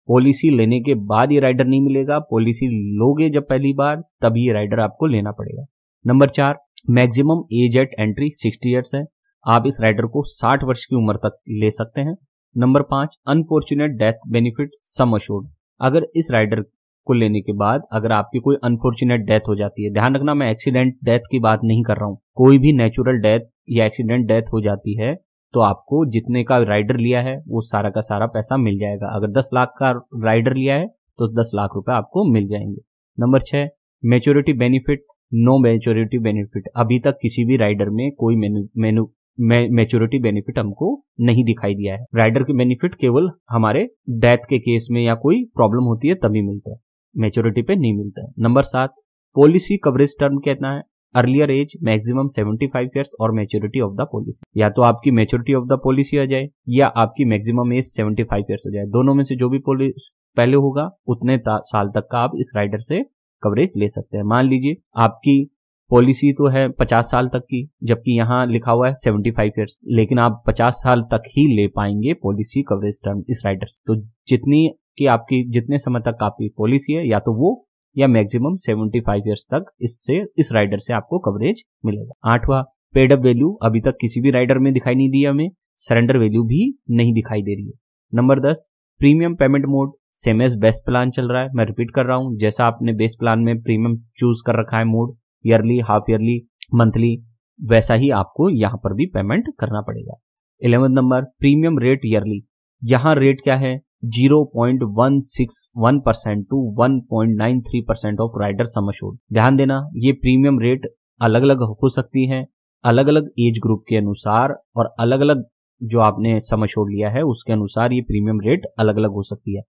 पॉलिसी लेने के बाद ये राइडर नहीं मिलेगा पॉलिसी लोगे जब पहली बार तब ये राइडर आपको लेना पड़ेगा नंबर चार maximum age at entry sixty years है आप इस राइडर को 60 वर्ष की उम्र तक ले सकते हैं नंबर पांच unfortunate death benefit sum assured अगर इस राइडर को लेने के बाद अगर आपकी कोई अनफॉर्चुनेट डेथ हो जाती है ध्यान रखना मैं एक्सीडेंट डेथ की बात नहीं कर रहा हूँ कोई भी नेचुरल डेथ या एक्सीडेंट डेथ हो जाती है तो आपको जितने का राइडर लिया है वो सारा का सारा पैसा मिल जाएगा अगर दस लाख का राइडर लिया है तो दस लाख रुपए आपको मिल जाएंगे नंबर छह maturity benefit no maturity benefit अभी तक किसी भी राइडर में कोई मेनु, मेच्योरिटी बेनिफिट हमको नहीं दिखाई दिया है राइडर के बेनिफिट केवल हमारे डेथ के केस में या कोई प्रॉब्लम होती है तभी मिलता है मेच्योरिटी पे नहीं मिलता है नंबर सात पॉलिसी कवरेज टर्म कहना है अर्लियर एज मैक्सिमम 75 ईयर्स और मेच्योरिटी ऑफ द पॉलिसी या तो आपकी मेच्योरिटी ऑफ द पॉलिसी आ जाए या आपकी मैक्सिमम एज 75 ईयर्स हो जाए दोनों में से जो भी पॉलिसी पहले होगा उतने साल तक का आप इस राइडर से कवरेज ले सकते हैं मान लीजिए आपकी पॉलिसी तो है पचास साल तक की जबकि यहाँ लिखा हुआ है सेवेंटी फाइव ईयर्स लेकिन आप पचास साल तक ही ले पाएंगे पॉलिसी कवरेज टर्म इस राइडर तो जितनी की आपकी जितने समय तक आपकी पॉलिसी है या तो वो या मैक्सिमम फाइव ईयर्स तक इससे इस राइडर से आपको कवरेज मिलेगा आठवा पेड अप वैल्यू अभी तक किसी भी राइडर में दिखाई नहीं दिया हमें सरेंडर वैल्यू भी नहीं दिखाई दे रही है नंबर दस premium payment mode same as best plan चल रहा है मैं रिपीट कर रहा हूँ जैसा आपने बेस्ट प्लान में प्रीमियम चूज कर रखा है mode yearly half yearly monthly वैसा ही आपको यहाँ पर भी पेमेंट करना पड़ेगा eleventh number premium rate yearly यहाँ रेट क्या है 0.161 percent to 1.93 percent of rider sum ध्यान देना ये प्रीमियम रेट अलग अलग हो सकती है अलग अलग एज ग्रुप के अनुसार और अलग अलग जो आपने सम लिया है उसके अनुसार ये प्रीमियम रेट अलग अलग हो सकती है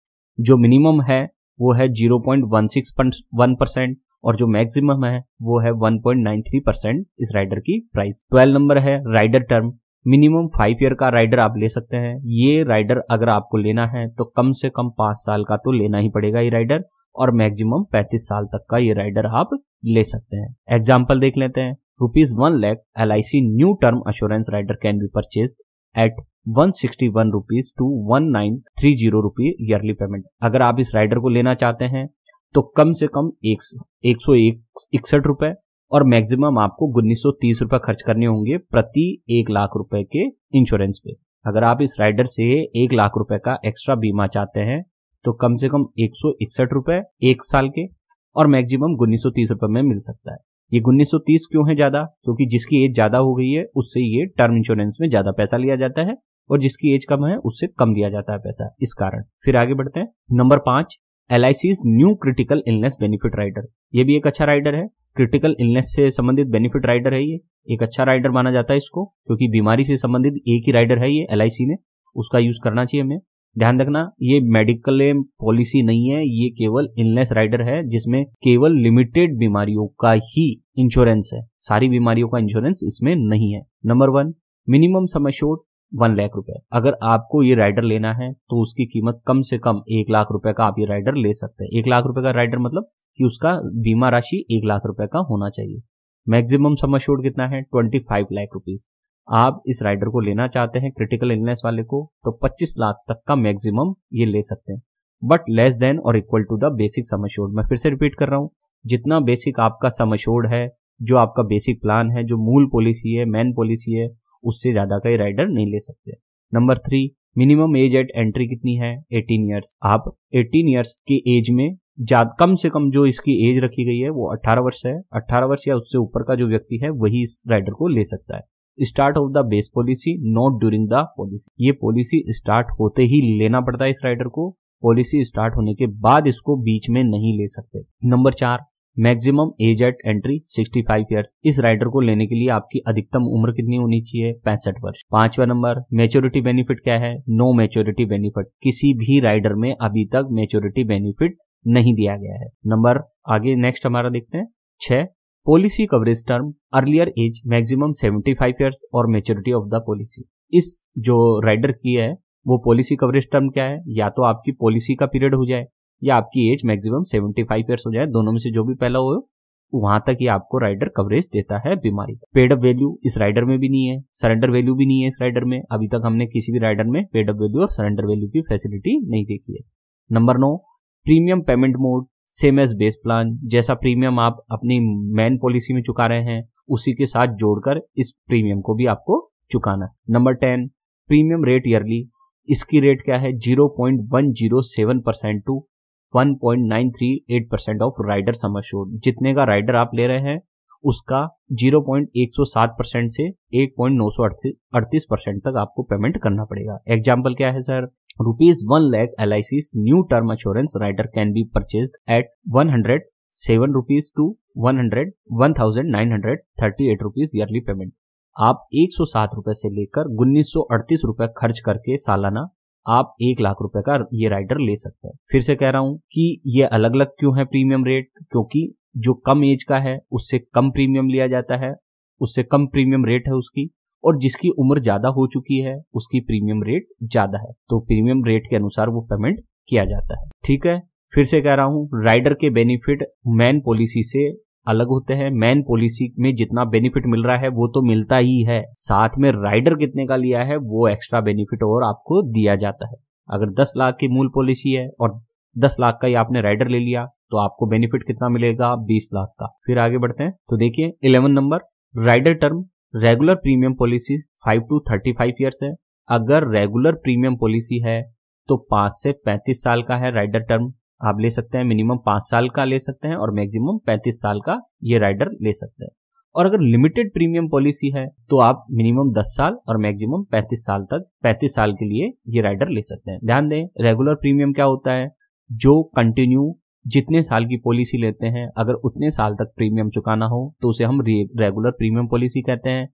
जो मिनिमम है वो है सिक्स वन परसेंट और जो मैक्सिमम है वो है 1.93 परसेंट इस राइडर की प्राइस ट्वेल्व नंबर है rider term minimum five year का राइडर आप ले सकते हैं ये राइडर अगर आपको लेना है तो कम से कम पांच साल का तो लेना ही पड़ेगा ये राइडर और मैक्सिमम पैंतीस साल तक का ये राइडर आप ले सकते हैं एग्जाम्पल देख लेते हैं rupees one lakh L new term assurance rider can be purchase at one sixty one rupees to one nine three zero rupee yearly payment अगर आप इस राइडर को लेना चाहते हैं तो कम से कम एक एक सौ इकसठ रुपए और मैक्सिमम आपको उन्नीस सौ तीस रुपए खर्च करने होंगे प्रति एक लाख रुपए के इंश्योरेंस पे अगर आप इस राइडर से एक लाख रुपए का एक्स्ट्रा बीमा चाहते हैं तो कम से कम एक सौ इकसठ रुपए एक साल के और मैक्सिमम उन्नीस सौ तीस रुपए में मिल सकता है ये उन्नीस सौ तीस क्यों है ज्यादा क्योंकि जिसकी एज ज्यादा हो गई है उससे ये टर्म इंश्योरेंस में ज्यादा पैसा लिया जाता है और जिसकी एज कम है उससे कम दिया जाता है पैसा इस कारण फिर आगे बढ़ते हैं नंबर पांच L new critical illness benefit rider ये भी एक अच्छा राइडर है क्रिटिकल इलनेस से संबंधित बेनिफिट राइडर है ये एक अच्छा राइडर माना जाता है इसको क्योंकि बीमारी से संबंधित एक ही राइडर है ये एल में उसका यूज करना चाहिए हमें ध्यान रखना ये मेडिकल पॉलिसी नहीं है ये केवल इलनेस राइडर है जिसमें केवल लिमिटेड बीमारियों का ही इंश्योरेंस है सारी बीमारियों का इंश्योरेंस इसमें नहीं है नंबर वन मिनिमम समय शोध वन लाख रुपए अगर आपको ये राइडर लेना है तो उसकी कीमत कम से कम एक लाख रुपए का आप ये राइडर ले सकते हैं एक लाख रुपए का राइडर मतलब कि उसका बीमा राशि एक लाख रुपए का होना चाहिए मैक्सिमम सम अश्योर्ड कितना है ट्वेंटी फाइव लाख रुपीज आप इस राइडर को लेना चाहते हैं क्रिटिकल इलनेस वाले को तो पच्चीस लाख तक का मैक्सिमम ये ले सकते हैं बट लेस देन और equal to the basic sum assured मैं फिर से रिपीट कर रहा हूँ जितना बेसिक आपका सम अश्योर्ड है जो आपका बेसिक प्लान है जो मूल पॉलिसी है मेन पॉलिसी है उससे ज्यादा का राइडर नहीं ले सकते number three minimum age at entry कितनी है एटीन ईयर्स आप एटीन ईयर्स की एज में कम से कम जो इसकी एज रखी गई है वो 18 वर्ष है 18 वर्ष या उससे ऊपर का जो व्यक्ति है वही इस राइडर को ले सकता है start of the base policy not during the policy ये पॉलिसी स्टार्ट होते ही लेना पड़ता है इस राइडर को पॉलिसी स्टार्ट होने के बाद इसको बीच में नहीं ले सकते नंबर चार maximum age at entry 65 five years इस राइडर को लेने के लिए आपकी अधिकतम उम्र कितनी होनी चाहिए पैंसठ वर्ष पांचवा नंबर मेच्योरिटी बेनिफिट क्या है नो मेच्योरिटी बेनिफिट किसी भी राइडर में अभी तक मेच्योरिटी बेनिफिट नहीं दिया गया है नंबर आगे नेक्स्ट हमारा देखते हैं छह policy coverage term earlier age maximum 75 five years और मेच्योरिटी ऑफ द पॉलिसी इस जो राइडर की है वो पॉलिसी कवरेज टर्म क्या है या तो आपकी पॉलिसी का पीरियड हो जाए या आपकी age maximum seventy five years हो जाए दोनों में से जो भी पहला हो वहां तक ही आपको राइडर कवरेज देता है बीमारी का पेड अप वैल्यू इस राइडर में भी नहीं है सरेंडर वैल्यू भी नहीं है इस राइडर में अभी तक हमने किसी भी राइडर में पेड अप वैल्यू और सरेंडर वैल्यू की फैसिलिटी नहीं देखी है नंबर नौ premium payment mode same as base plan जैसा प्रीमियम आप अपनी मेन पॉलिसी में चुका रहे हैं उसी के साथ जोड़कर इस प्रीमियम को भी आपको चुकाना number ten premium rate yearly इसकी रेट क्या है zero point one zero seven percent to 1.938 percent of rider sum assured जितने का राइडर आप ले रहे हैं उसका 0.107 परसेंट से 1.938 परसेंट तक आपको पेमेंट करना पड़ेगा एग्जाम्पल क्या है sir rupees one lakh L new term assurance rider can be purchase at one hundred seven rupees to one hundred one thousand nine hundred thirty eight rupees yearly payment आप एक सौ सात रुपए से लेकर उन्नीस सौ अड़तीस रुपए खर्च करके सालाना आप एक लाख रुपए का ये राइडर ले सकते हैं फिर से कह रहा हूं कि ये अलग अलग क्यों है प्रीमियम रेट क्योंकि जो कम एज का है उससे कम प्रीमियम लिया जाता है उससे कम प्रीमियम रेट है उसकी और जिसकी उम्र ज्यादा हो चुकी है उसकी प्रीमियम रेट ज्यादा है तो प्रीमियम रेट के अनुसार वो पेमेंट किया जाता है ठीक है फिर से कह रहा हूँ राइडर के बेनिफिट मैन पॉलिसी से अलग होते हैं मैन पॉलिसी में जितना बेनिफिट मिल रहा है वो तो मिलता ही है साथ में राइडर कितने का लिया है वो एक्स्ट्रा बेनिफिट और आपको दिया जाता है अगर दस लाख की मूल पॉलिसी है और दस लाख का ही आपने राइडर ले लिया तो आपको बेनिफिट कितना मिलेगा बीस लाख का फिर आगे बढ़ते हैं तो देखिए eleven number rider term regular premium policy five to thirty five years है अगर रेगुलर प्रीमियम पॉलिसी है तो पांच से पैंतीस साल का है राइडर टर्म आप ले सकते हैं मिनिमम पांच साल का ले सकते हैं और मैक्सिमम पैंतीस साल का ये राइडर ले सकते हैं और अगर लिमिटेड प्रीमियम पॉलिसी है तो आप मिनिमम 10 साल और मैक्सिमम 35 साल तक 35 साल के लिए ये राइडर ले सकते हैं ध्यान दें रेगुलर प्रीमियम क्या होता है जो कंटिन्यू जितने साल की पॉलिसी लेते हैं अगर उतने साल तक प्रीमियम चुकाना हो तो उसे हम रेगुलर प्रीमियम पॉलिसी कहते हैं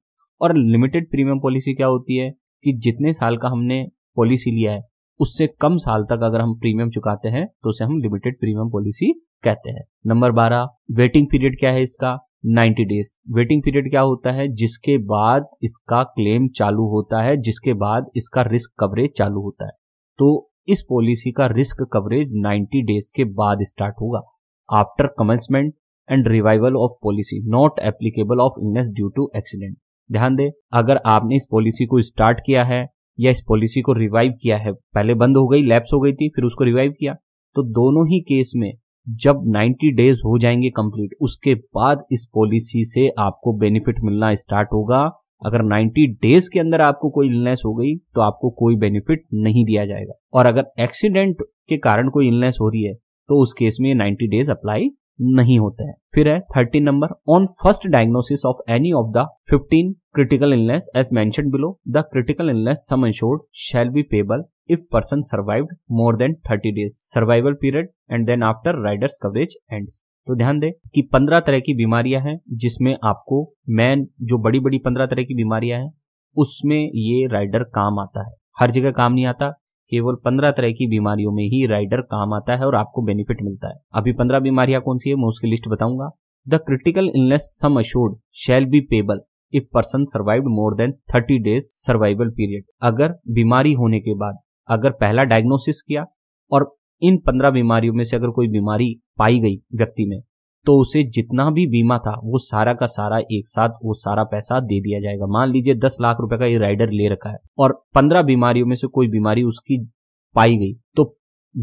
और लिमिटेड प्रीमियम पॉलिसी क्या होती है कि जितने साल का हमने पॉलिसी लिया है उससे कम साल तक अगर हम प्रीमियम चुकाते हैं तो उसे हम लिमिटेड प्रीमियम पॉलिसी कहते हैं नंबर बारह वेटिंग पीरियड क्या है इसका 90 डेज वेटिंग पीरियड क्या होता है जिसके बाद इसका क्लेम चालू होता है जिसके बाद इसका रिस्क कवरेज चालू होता है तो इस पॉलिसी का रिस्क कवरेज 90 डेज के बाद स्टार्ट होगा after commencement and revival of policy not applicable of illness due to accident ध्यान दे अगर आपने इस पॉलिसी को स्टार्ट किया है या इस पॉलिसी को रिवाइव किया है पहले बंद हो गई लैप्स हो गई थी फिर उसको रिवाइव किया तो दोनों ही केस में जब 90 डेज हो जाएंगे कंप्लीट उसके बाद इस पॉलिसी से आपको बेनिफिट मिलना स्टार्ट होगा अगर 90 डेज के अंदर आपको कोई इलनेस हो गई तो आपको कोई बेनिफिट नहीं दिया जाएगा और अगर एक्सीडेंट के कारण कोई इलनेस हो रही है तो उस केस में 90 डेज अप्लाई नहीं होते हैं फिर है thirteen number on first diagnosis of any of the fifteen critical illness as मैं below the critical illness sum insured shall be payable if person survived more than thirty days survival period and then after riders coverage and तो ध्यान दे कि पंद्रह तरह की बीमारियां हैं जिसमें आपको मैन जो बड़ी बड़ी पंद्रह तरह की बीमारियां हैं उसमें ये राइडर काम आता है हर जगह काम नहीं आता केवल पंद्रह तरह की बीमारियों में ही राइडर काम आता है और आपको बेनिफिट मिलता है अभी पंद्रह बीमारियां कौन सी है मैं उसकी लिस्ट बताऊंगा the critical illness sum assured shall be payable if person survive more than thirty days survival period अगर बीमारी होने के बाद अगर पहला डायग्नोसिस किया और इन पंद्रह बीमारियों में से अगर कोई बीमारी पाई गई व्यक्ति में तो उसे जितना भी बीमा था वो सारा का सारा एक साथ वो सारा पैसा दे दिया जाएगा मान लीजिए दस लाख रुपए का ये राइडर ले रखा है और पंद्रह बीमारियों में से कोई बीमारी उसकी पाई गई तो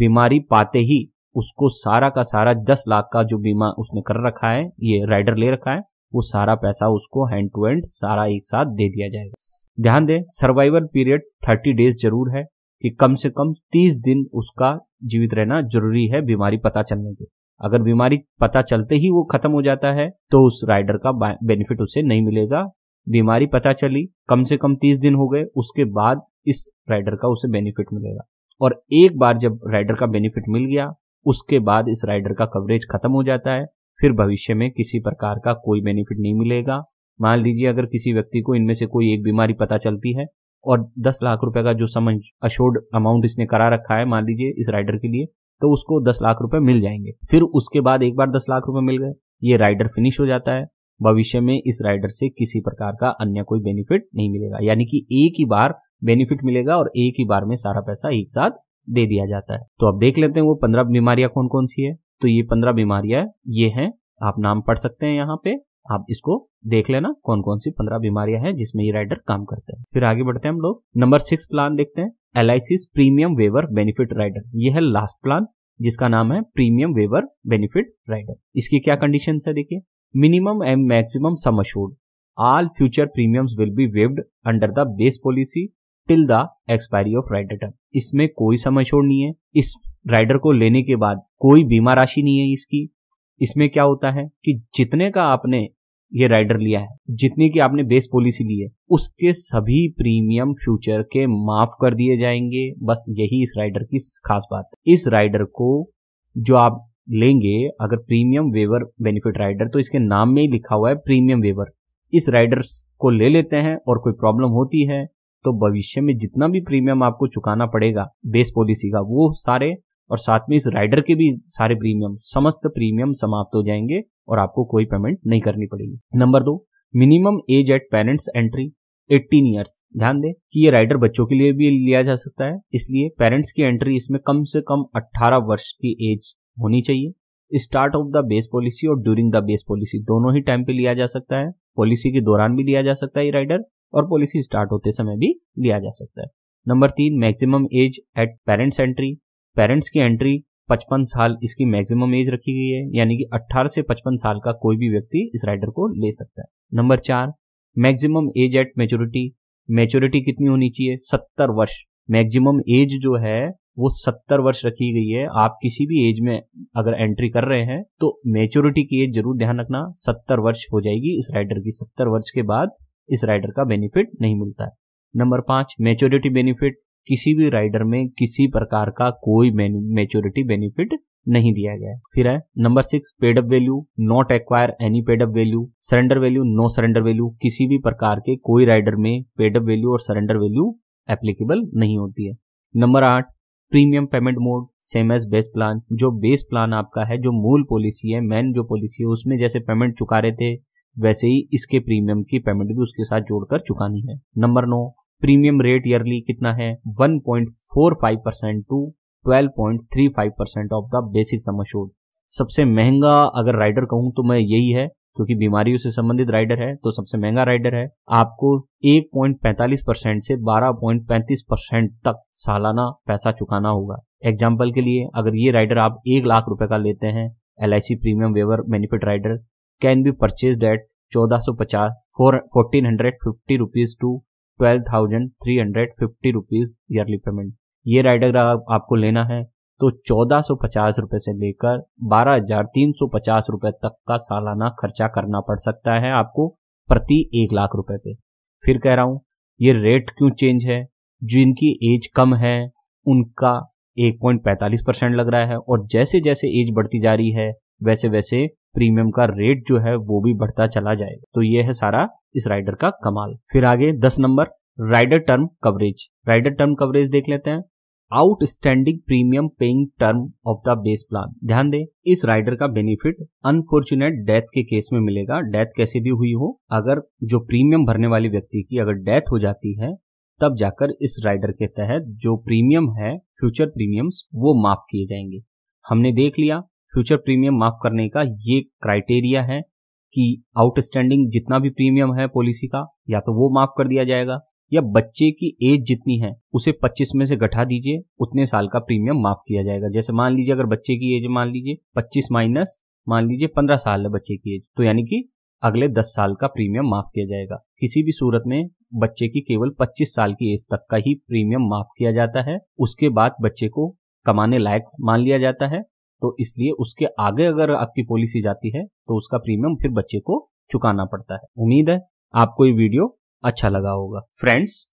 बीमारी पाते ही उसको सारा का सारा दस लाख का जो बीमा उसने कर रखा है ये राइडर ले रखा है वो सारा पैसा उसको हैंड टू हैंड सारा एक साथ दे दिया जाएगा ध्यान दें सर्वाइवल पीरियड थर्टी डेज जरूर है कि कम से कम तीस दिन उसका जीवित रहना जरूरी है बीमारी पता चलने के अगर बीमारी पता चलते ही वो खत्म हो जाता है तो उस राइडर का बेनिफिट उसे नहीं मिलेगा बीमारी पता चली कम से कम तीस दिन हो गए उसके बाद इस राइडर का उसे बेनिफिट मिलेगा और एक बार जब राइडर का बेनिफिट मिल गया उसके बाद इस राइडर का कवरेज खत्म हो जाता है फिर भविष्य में किसी प्रकार का कोई बेनिफिट नहीं मिलेगा मान लीजिए अगर किसी व्यक्ति को इनमें से कोई एक बीमारी पता चलती है और दस लाख रुपए का जो समझ अशोर्ड अमाउंट इसने करा रखा है मान लीजिए इस राइडर के लिए तो उसको दस लाख रुपए मिल जाएंगे फिर उसके बाद एक बार दस लाख रुपए मिल गए ये राइडर फिनिश हो जाता है भविष्य में इस राइडर से किसी प्रकार का अन्य कोई बेनिफिट नहीं मिलेगा यानी कि एक ही बार बेनिफिट मिलेगा और एक ही बार में सारा पैसा एक साथ दे दिया जाता है तो अब देख लेते हैं वो पंद्रह बीमारियां कौन कौन सी है तो ये पंद्रह बीमारियां ये हैं आप नाम पढ़ सकते हैं यहाँ पे आप इसको देख लेना कौन कौन सी पंद्रह बीमारियां हैं जिसमें ये राइडर काम करते हैं फिर आगे बढ़ते हैं हम लोग नंबर सिक्स प्लान देखते हैं L premium waiver benefit rider यह है लास्ट प्लान जिसका नाम है प्रीमियम वेवर बेनिफिट राइडर इसकी क्या कंडीशन है देखिए minimum and maximum sum assured all future premiums will be waived under the base policy till the expiry of rider term इसमें कोई सम अशोर नहीं है इस राइडर को लेने के बाद कोई बीमा राशि नहीं है इसकी इसमें क्या होता है कि जितने का आपने ये राइडर लिया है जितनी की आपने बेस पॉलिसी ली है उसके सभी प्रीमियम फ्यूचर के माफ कर दिए जाएंगे बस यही इस राइडर की खास बात है इस राइडर को जो आप लेंगे अगर प्रीमियम वेवर बेनिफिट राइडर तो इसके नाम में ही लिखा हुआ है प्रीमियम वेवर इस राइडर को ले लेते हैं और कोई प्रॉब्लम होती है तो भविष्य में जितना भी प्रीमियम आपको चुकाना पड़ेगा बेस पॉलिसी का वो सारे और साथ में इस राइडर के भी सारे प्रीमियम समस्त प्रीमियम समाप्त हो जाएंगे और आपको कोई पेमेंट नहीं करनी पड़ेगी नंबर दो minimum age at parents entry 18 years ध्यान दें कि ये राइडर बच्चों के लिए भी लिया जा सकता है इसलिए पेरेंट्स की एंट्री इसमें कम से कम 18 वर्ष की एज होनी चाहिए start of the base policy और ड्यूरिंग द बेस पॉलिसी दोनों ही टाइम पे लिया जा सकता है पॉलिसी के दौरान भी लिया जा सकता है ये राइडर और पॉलिसी स्टार्ट होते समय भी लिया जा सकता है नंबर तीन maximum age at parents entry parents की एंट्री पचपन साल इसकी मैक्सिमम एज रखी गई है यानी कि 18 से 55 साल का कोई भी व्यक्ति इस राइडर को ले सकता है नंबर चार maximum age at maturity maturity कितनी होनी चाहिए सत्तर वर्ष मैक्सिमम एज जो है वो सत्तर वर्ष रखी गई है आप किसी भी एज में अगर एंट्री कर रहे हैं तो मेच्योरिटी की एज जरूर ध्यान रखना सत्तर वर्ष हो जाएगी इस राइडर की सत्तर वर्ष के बाद इस राइडर का बेनिफिट नहीं मिलता है नंबर पांच मेच्योरिटी बेनिफिट किसी भी राइडर में किसी प्रकार का कोई मेच्योरिटी बेनिफिट नहीं दिया गया फिर है number six paid up value not acquire any paid up value surrender value no surrender value किसी भी प्रकार के कोई राइडर में पेड अप वैल्यू और सरेंडर वैल्यू एप्लीकेबल नहीं होती है नंबर आठ premium payment mode same as base plan जो बेस प्लान आपका है जो मूल पॉलिसी है मेन जो पॉलिसी है उसमें जैसे पेमेंट चुका रहे थे वैसे ही इसके प्रीमियम की पेमेंट भी उसके साथ जोड़कर चुकानी है नंबर नौ प्रीमियम रेट ईयरली कितना है 1.45 percent to 12.35 percent of the basic sum assured सबसे महंगा अगर राइडर कहूं तो मैं यही है क्योंकि बीमारियों से संबंधित राइडर है तो सबसे महंगा राइडर है आपको 1.45 परसेंट से 12.35 परसेंट तक सालाना पैसा चुकाना होगा एग्जाम्पल के लिए अगर ये राइडर आप एक लाख रुपए का लेते हैं L premium waiver benefit rider can be purchase at चौदह सौ पचास four fourteen hundred fifty rupees to twelve thousand three hundred fifty rupees yearly payment ये राइडर आपको लेना है तो चौदह सौ पचास रुपए से लेकर बारह हजार तीन सौ पचास रुपए तक का सालाना खर्चा करना पड़ सकता है आपको प्रति एक लाख रुपए पे फिर कह रहा हूं ये रेट क्यों चेंज है जिनकी एज कम है उनका एक पॉइंट पैंतालीस परसेंट लग रहा है और जैसे जैसे एज बढ़ती जा रही है वैसे वैसे प्रीमियम का रेट जो है वो भी बढ़ता चला जाएगा तो ये है सारा इस राइडर का कमाल फिर आगे दस number rider term coverage rider term coverage देख लेते हैं outstanding premium paying term of the base plan ध्यान दें इस राइडर का बेनिफिट अनफॉर्चुनेट डेथ के केस में मिलेगा डेथ कैसे भी हुई हो अगर जो प्रीमियम भरने वाली व्यक्ति की अगर डेथ हो जाती है तब जाकर इस राइडर के तहत जो प्रीमियम है फ्यूचर प्रीमियम्स वो माफ किए जाएंगे हमने देख लिया फ्यूचर प्रीमियम माफ करने का ये क्राइटेरिया है कि आउटस्टैंडिंग जितना भी प्रीमियम है पॉलिसी का या तो वो माफ कर दिया जाएगा या बच्चे की एज जितनी है उसे 25 में से घटा दीजिए उतने साल का प्रीमियम माफ किया जाएगा जैसे मान लीजिए अगर बच्चे की एज मान लीजिए 25 माइनस मान लीजिए 15 साल है बच्चे की एज तो यानी कि अगले 10 साल का प्रीमियम माफ किया जाएगा किसी भी सूरत में बच्चे की केवल 25 साल की एज तक का ही प्रीमियम माफ किया जाता है उसके बाद बच्चे को कमाने लायक मान लिया जाता है तो इसलिए उसके आगे अगर आपकी पॉलिसी जाती है तो उसका प्रीमियम फिर बच्चे को चुकाना पड़ता है उम्मीद है आपको ये वीडियो अच्छा लगा होगा फ्रेंड्स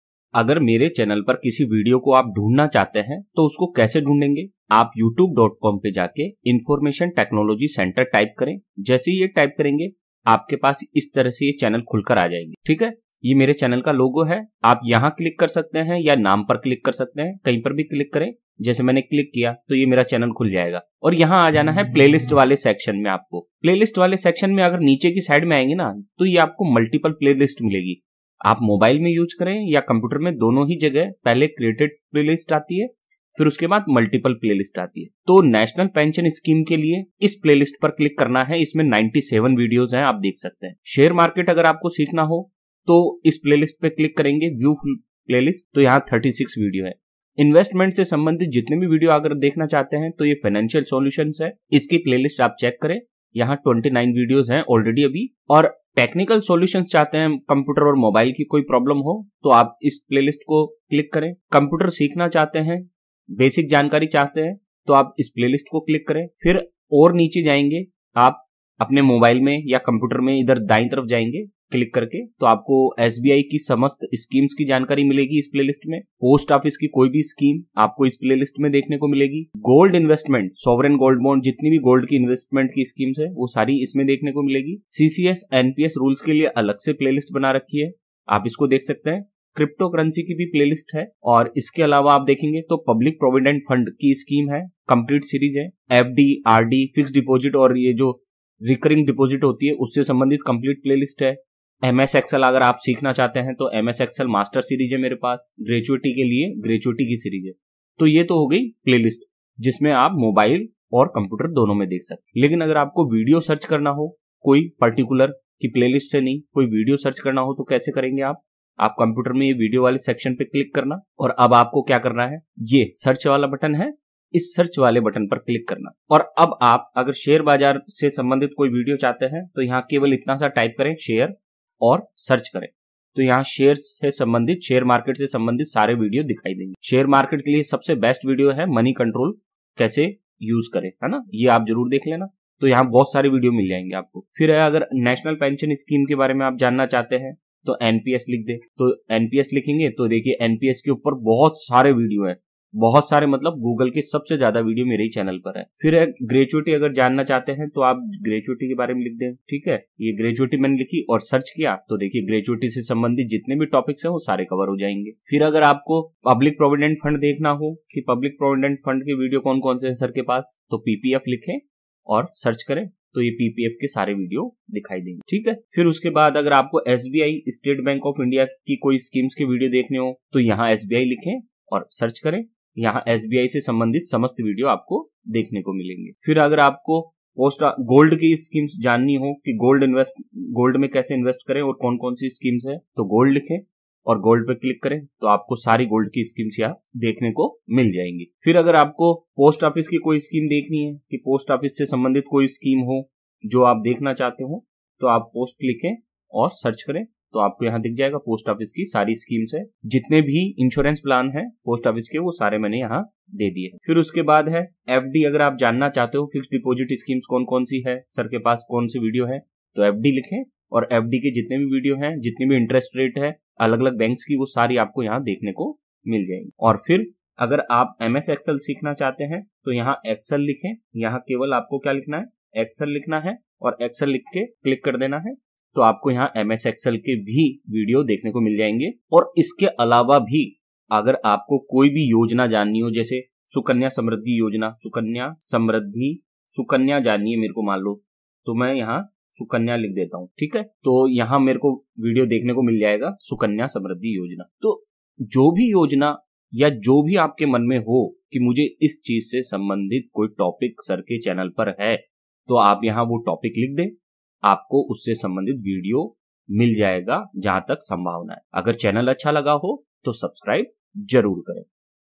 अगर मेरे चैनल पर किसी वीडियो को आप ढूंढना चाहते हैं तो उसको कैसे ढूंढेंगे आप youtube.com पे जाके इन्फॉर्मेशन टेक्नोलॉजी सेंटर टाइप करें जैसे ही ये टाइप करेंगे आपके पास इस तरह से ये चैनल खुलकर आ जाएगी ठीक है ये मेरे चैनल का लोगो है आप यहाँ क्लिक कर सकते हैं या नाम पर क्लिक कर सकते हैं कहीं पर भी क्लिक करें जैसे मैंने क्लिक किया तो ये मेरा चैनल खुल जाएगा और यहाँ आ जाना है प्लेलिस्ट वाले सेक्शन में आपको प्लेलिस्ट वाले सेक्शन में अगर नीचे की साइड में आएंगे ना तो ये आपको मल्टीपल प्लेलिस्ट मिलेगी आप मोबाइल में यूज करें या कंप्यूटर में दोनों ही जगह पहले क्रिएटेड प्लेलिस्ट आती है फिर उसके बाद मल्टीपल प्लेलिस्ट आती है तो नेशनल पेंशन स्कीम के लिए इस प्लेलिस्ट पर क्लिक करना है इसमें 97 सेवन हैं आप देख सकते हैं शेयर मार्केट अगर आपको सीखना हो तो इस प्लेलिस्ट पे क्लिक करेंगे व्यू प्लेलिस्ट तो यहाँ 36 वीडियो है इन्वेस्टमेंट से संबंधित जितने भी वीडियो अगर देखना चाहते हैं तो ये फाइनेंशियल सोल्यूशन है इसकी प्लेलिस्ट आप चेक करें यहाँ नाइन वीडियोस है ऑलरेडी अभी और टेक्निकल सोल्यूशन चाहते हैं कंप्यूटर और मोबाइल की कोई प्रॉब्लम हो तो आप इस प्लेलिस्ट को क्लिक करें कंप्यूटर सीखना चाहते हैं बेसिक जानकारी चाहते हैं तो आप इस प्लेलिस्ट को क्लिक करें फिर और नीचे जाएंगे आप अपने मोबाइल में या कंप्यूटर में इधर दाई तरफ जाएंगे क्लिक करके तो आपको एस की समस्त स्कीम्स की जानकारी मिलेगी इस प्लेलिस्ट में पोस्ट ऑफिस की कोई भी स्कीम आपको इस प्लेलिस्ट में देखने को मिलेगी gold investment sovereign gold bond जितनी भी गोल्ड की इन्वेस्टमेंट की स्कीम्स है वो सारी इसमें देखने को मिलेगी सीसीएस एनपीएस रूल्स के लिए अलग से प्ले बना रखी है आप इसको देख सकते हैं क्रिप्टो करेंसी की भी प्लेलिस्ट है और इसके अलावा आप देखेंगे तो पब्लिक प्रोविडेंट फंड की स्कीम है कंप्लीट सीरीज है F D R D fix deposit और ये जो रिकरिंग डिपॉजिट होती है उससे संबंधित कंप्लीट प्लेलिस्ट है एम एस एक्सएल अगर आप सीखना चाहते हैं तो M S Excel master series है मेरे पास ग्रेचुएटी के लिए ग्रेचुएटी की सीरीज है तो ये तो हो गई प्लेलिस्ट जिसमें आप मोबाइल और कंप्यूटर दोनों में देख सकते लेकिन अगर आपको वीडियो सर्च करना हो कोई पर्टिकुलर की प्लेलिस्ट से नहीं कोई वीडियो सर्च करना हो तो कैसे करेंगे आप आप कंप्यूटर में ये वीडियो वाले सेक्शन पे क्लिक करना और अब आपको क्या करना है ये सर्च वाला बटन है इस सर्च वाले बटन पर क्लिक करना और अब आप अगर शेयर बाजार से संबंधित कोई वीडियो चाहते हैं तो यहाँ केवल इतना सा टाइप करें शेयर और सर्च करें तो यहाँ शेयर से संबंधित शेयर मार्केट से संबंधित सारे वीडियो दिखाई देंगे शेयर मार्केट के लिए सबसे बेस्ट वीडियो है मनी कंट्रोल कैसे यूज करें है ना ये आप जरूर देख लेना तो यहाँ बहुत सारे वीडियो मिल जाएंगे आपको फिर अगर नेशनल पेंशन स्कीम के बारे में आप जानना चाहते हैं तो एनपीएस लिख दे तो एनपीएस लिखेंगे तो देखिए एनपीएस के ऊपर बहुत सारे वीडियो है बहुत सारे मतलब गूगल के सबसे ज्यादा वीडियो मेरे ही चैनल पर है फिर ग्रेचुटी अगर जानना चाहते हैं तो आप ग्रेचुटी के बारे में लिख दें ठीक है ये ग्रेचुटी मैंने लिखी और सर्च किया तो देखिए ग्रेचुटी से संबंधित जितने भी टॉपिक्स हैं वो सारे कवर हो जाएंगे फिर अगर आपको पब्लिक प्रोविडेंट फंड देखना हो कि पब्लिक प्रोविडेंट फंड के वीडियो कौन कौन से हैं सर के पास तो पीपीएफ लिखें और सर्च करें तो ये पीपीएफ के सारे वीडियो दिखाई देंगे ठीक है फिर उसके बाद अगर आपको S State Bank of India की कोई स्कीम्स के वीडियो देखने हो तो यहाँ एस लिखें और सर्च करें यहाँ एस से संबंधित समस्त वीडियो आपको देखने को मिलेंगे फिर अगर आपको पोस्ट गोल्ड की स्कीम्स जाननी हो कि गोल्ड इन्वेस्ट गोल्ड में कैसे इन्वेस्ट करें और कौन कौन सी स्कीम्स है तो गोल्ड लिखें और गोल्ड पे क्लिक करें तो आपको सारी गोल्ड की स्कीम्स यहाँ देखने को मिल जाएंगी फिर अगर आपको पोस्ट ऑफिस की कोई स्कीम देखनी है कि पोस्ट ऑफिस से संबंधित कोई स्कीम हो जो आप देखना चाहते हो तो आप पोस्ट लिखें और सर्च करें तो आपको यहाँ दिख जाएगा पोस्ट ऑफिस की सारी स्कीम्स है जितने भी इंश्योरेंस प्लान है पोस्ट ऑफिस के वो सारे मैंने यहाँ दे दिए फिर उसके बाद है एफ अगर आप जानना चाहते हो फिक्स डिपोजिट स्कीम्स कौन कौन सी है सर के पास कौन सी वीडियो है तो एफ डी और एफ के जितने भी वीडियो हैं जितने भी इंटरेस्ट रेट है अलग अलग बैंक की वो सारी आपको यहाँ देखने को मिल जाएगी और फिर अगर आप एम एस एक्सएल सीखना चाहते हैं तो यहाँ एक्सएल लिखें यहाँ केवल आपको क्या लिखना है एक्सएल लिखना है और एक्सएल लिख के क्लिक कर देना है तो आपको यहाँ एम एस एक्सएल के भी वीडियो देखने को मिल जाएंगे और इसके अलावा भी अगर आपको कोई भी योजना जाननी हो जैसे सुकन्या समृद्धि योजना सुकन्या समृद्धि सुकन्या जाननी है मेरे को मान लो तो मैं यहाँ सुकन्या लिख देता हूँ ठीक है तो यहाँ मेरे को वीडियो देखने को मिल जाएगा सुकन्या समृद्धि योजना तो जो भी योजना या जो भी आपके मन में हो कि मुझे इस चीज से संबंधित कोई टॉपिक सर के चैनल पर है तो आप यहाँ वो टॉपिक लिख दें आपको उससे संबंधित वीडियो मिल जाएगा जहां तक संभावना है अगर चैनल अच्छा लगा हो तो सब्सक्राइब जरूर करें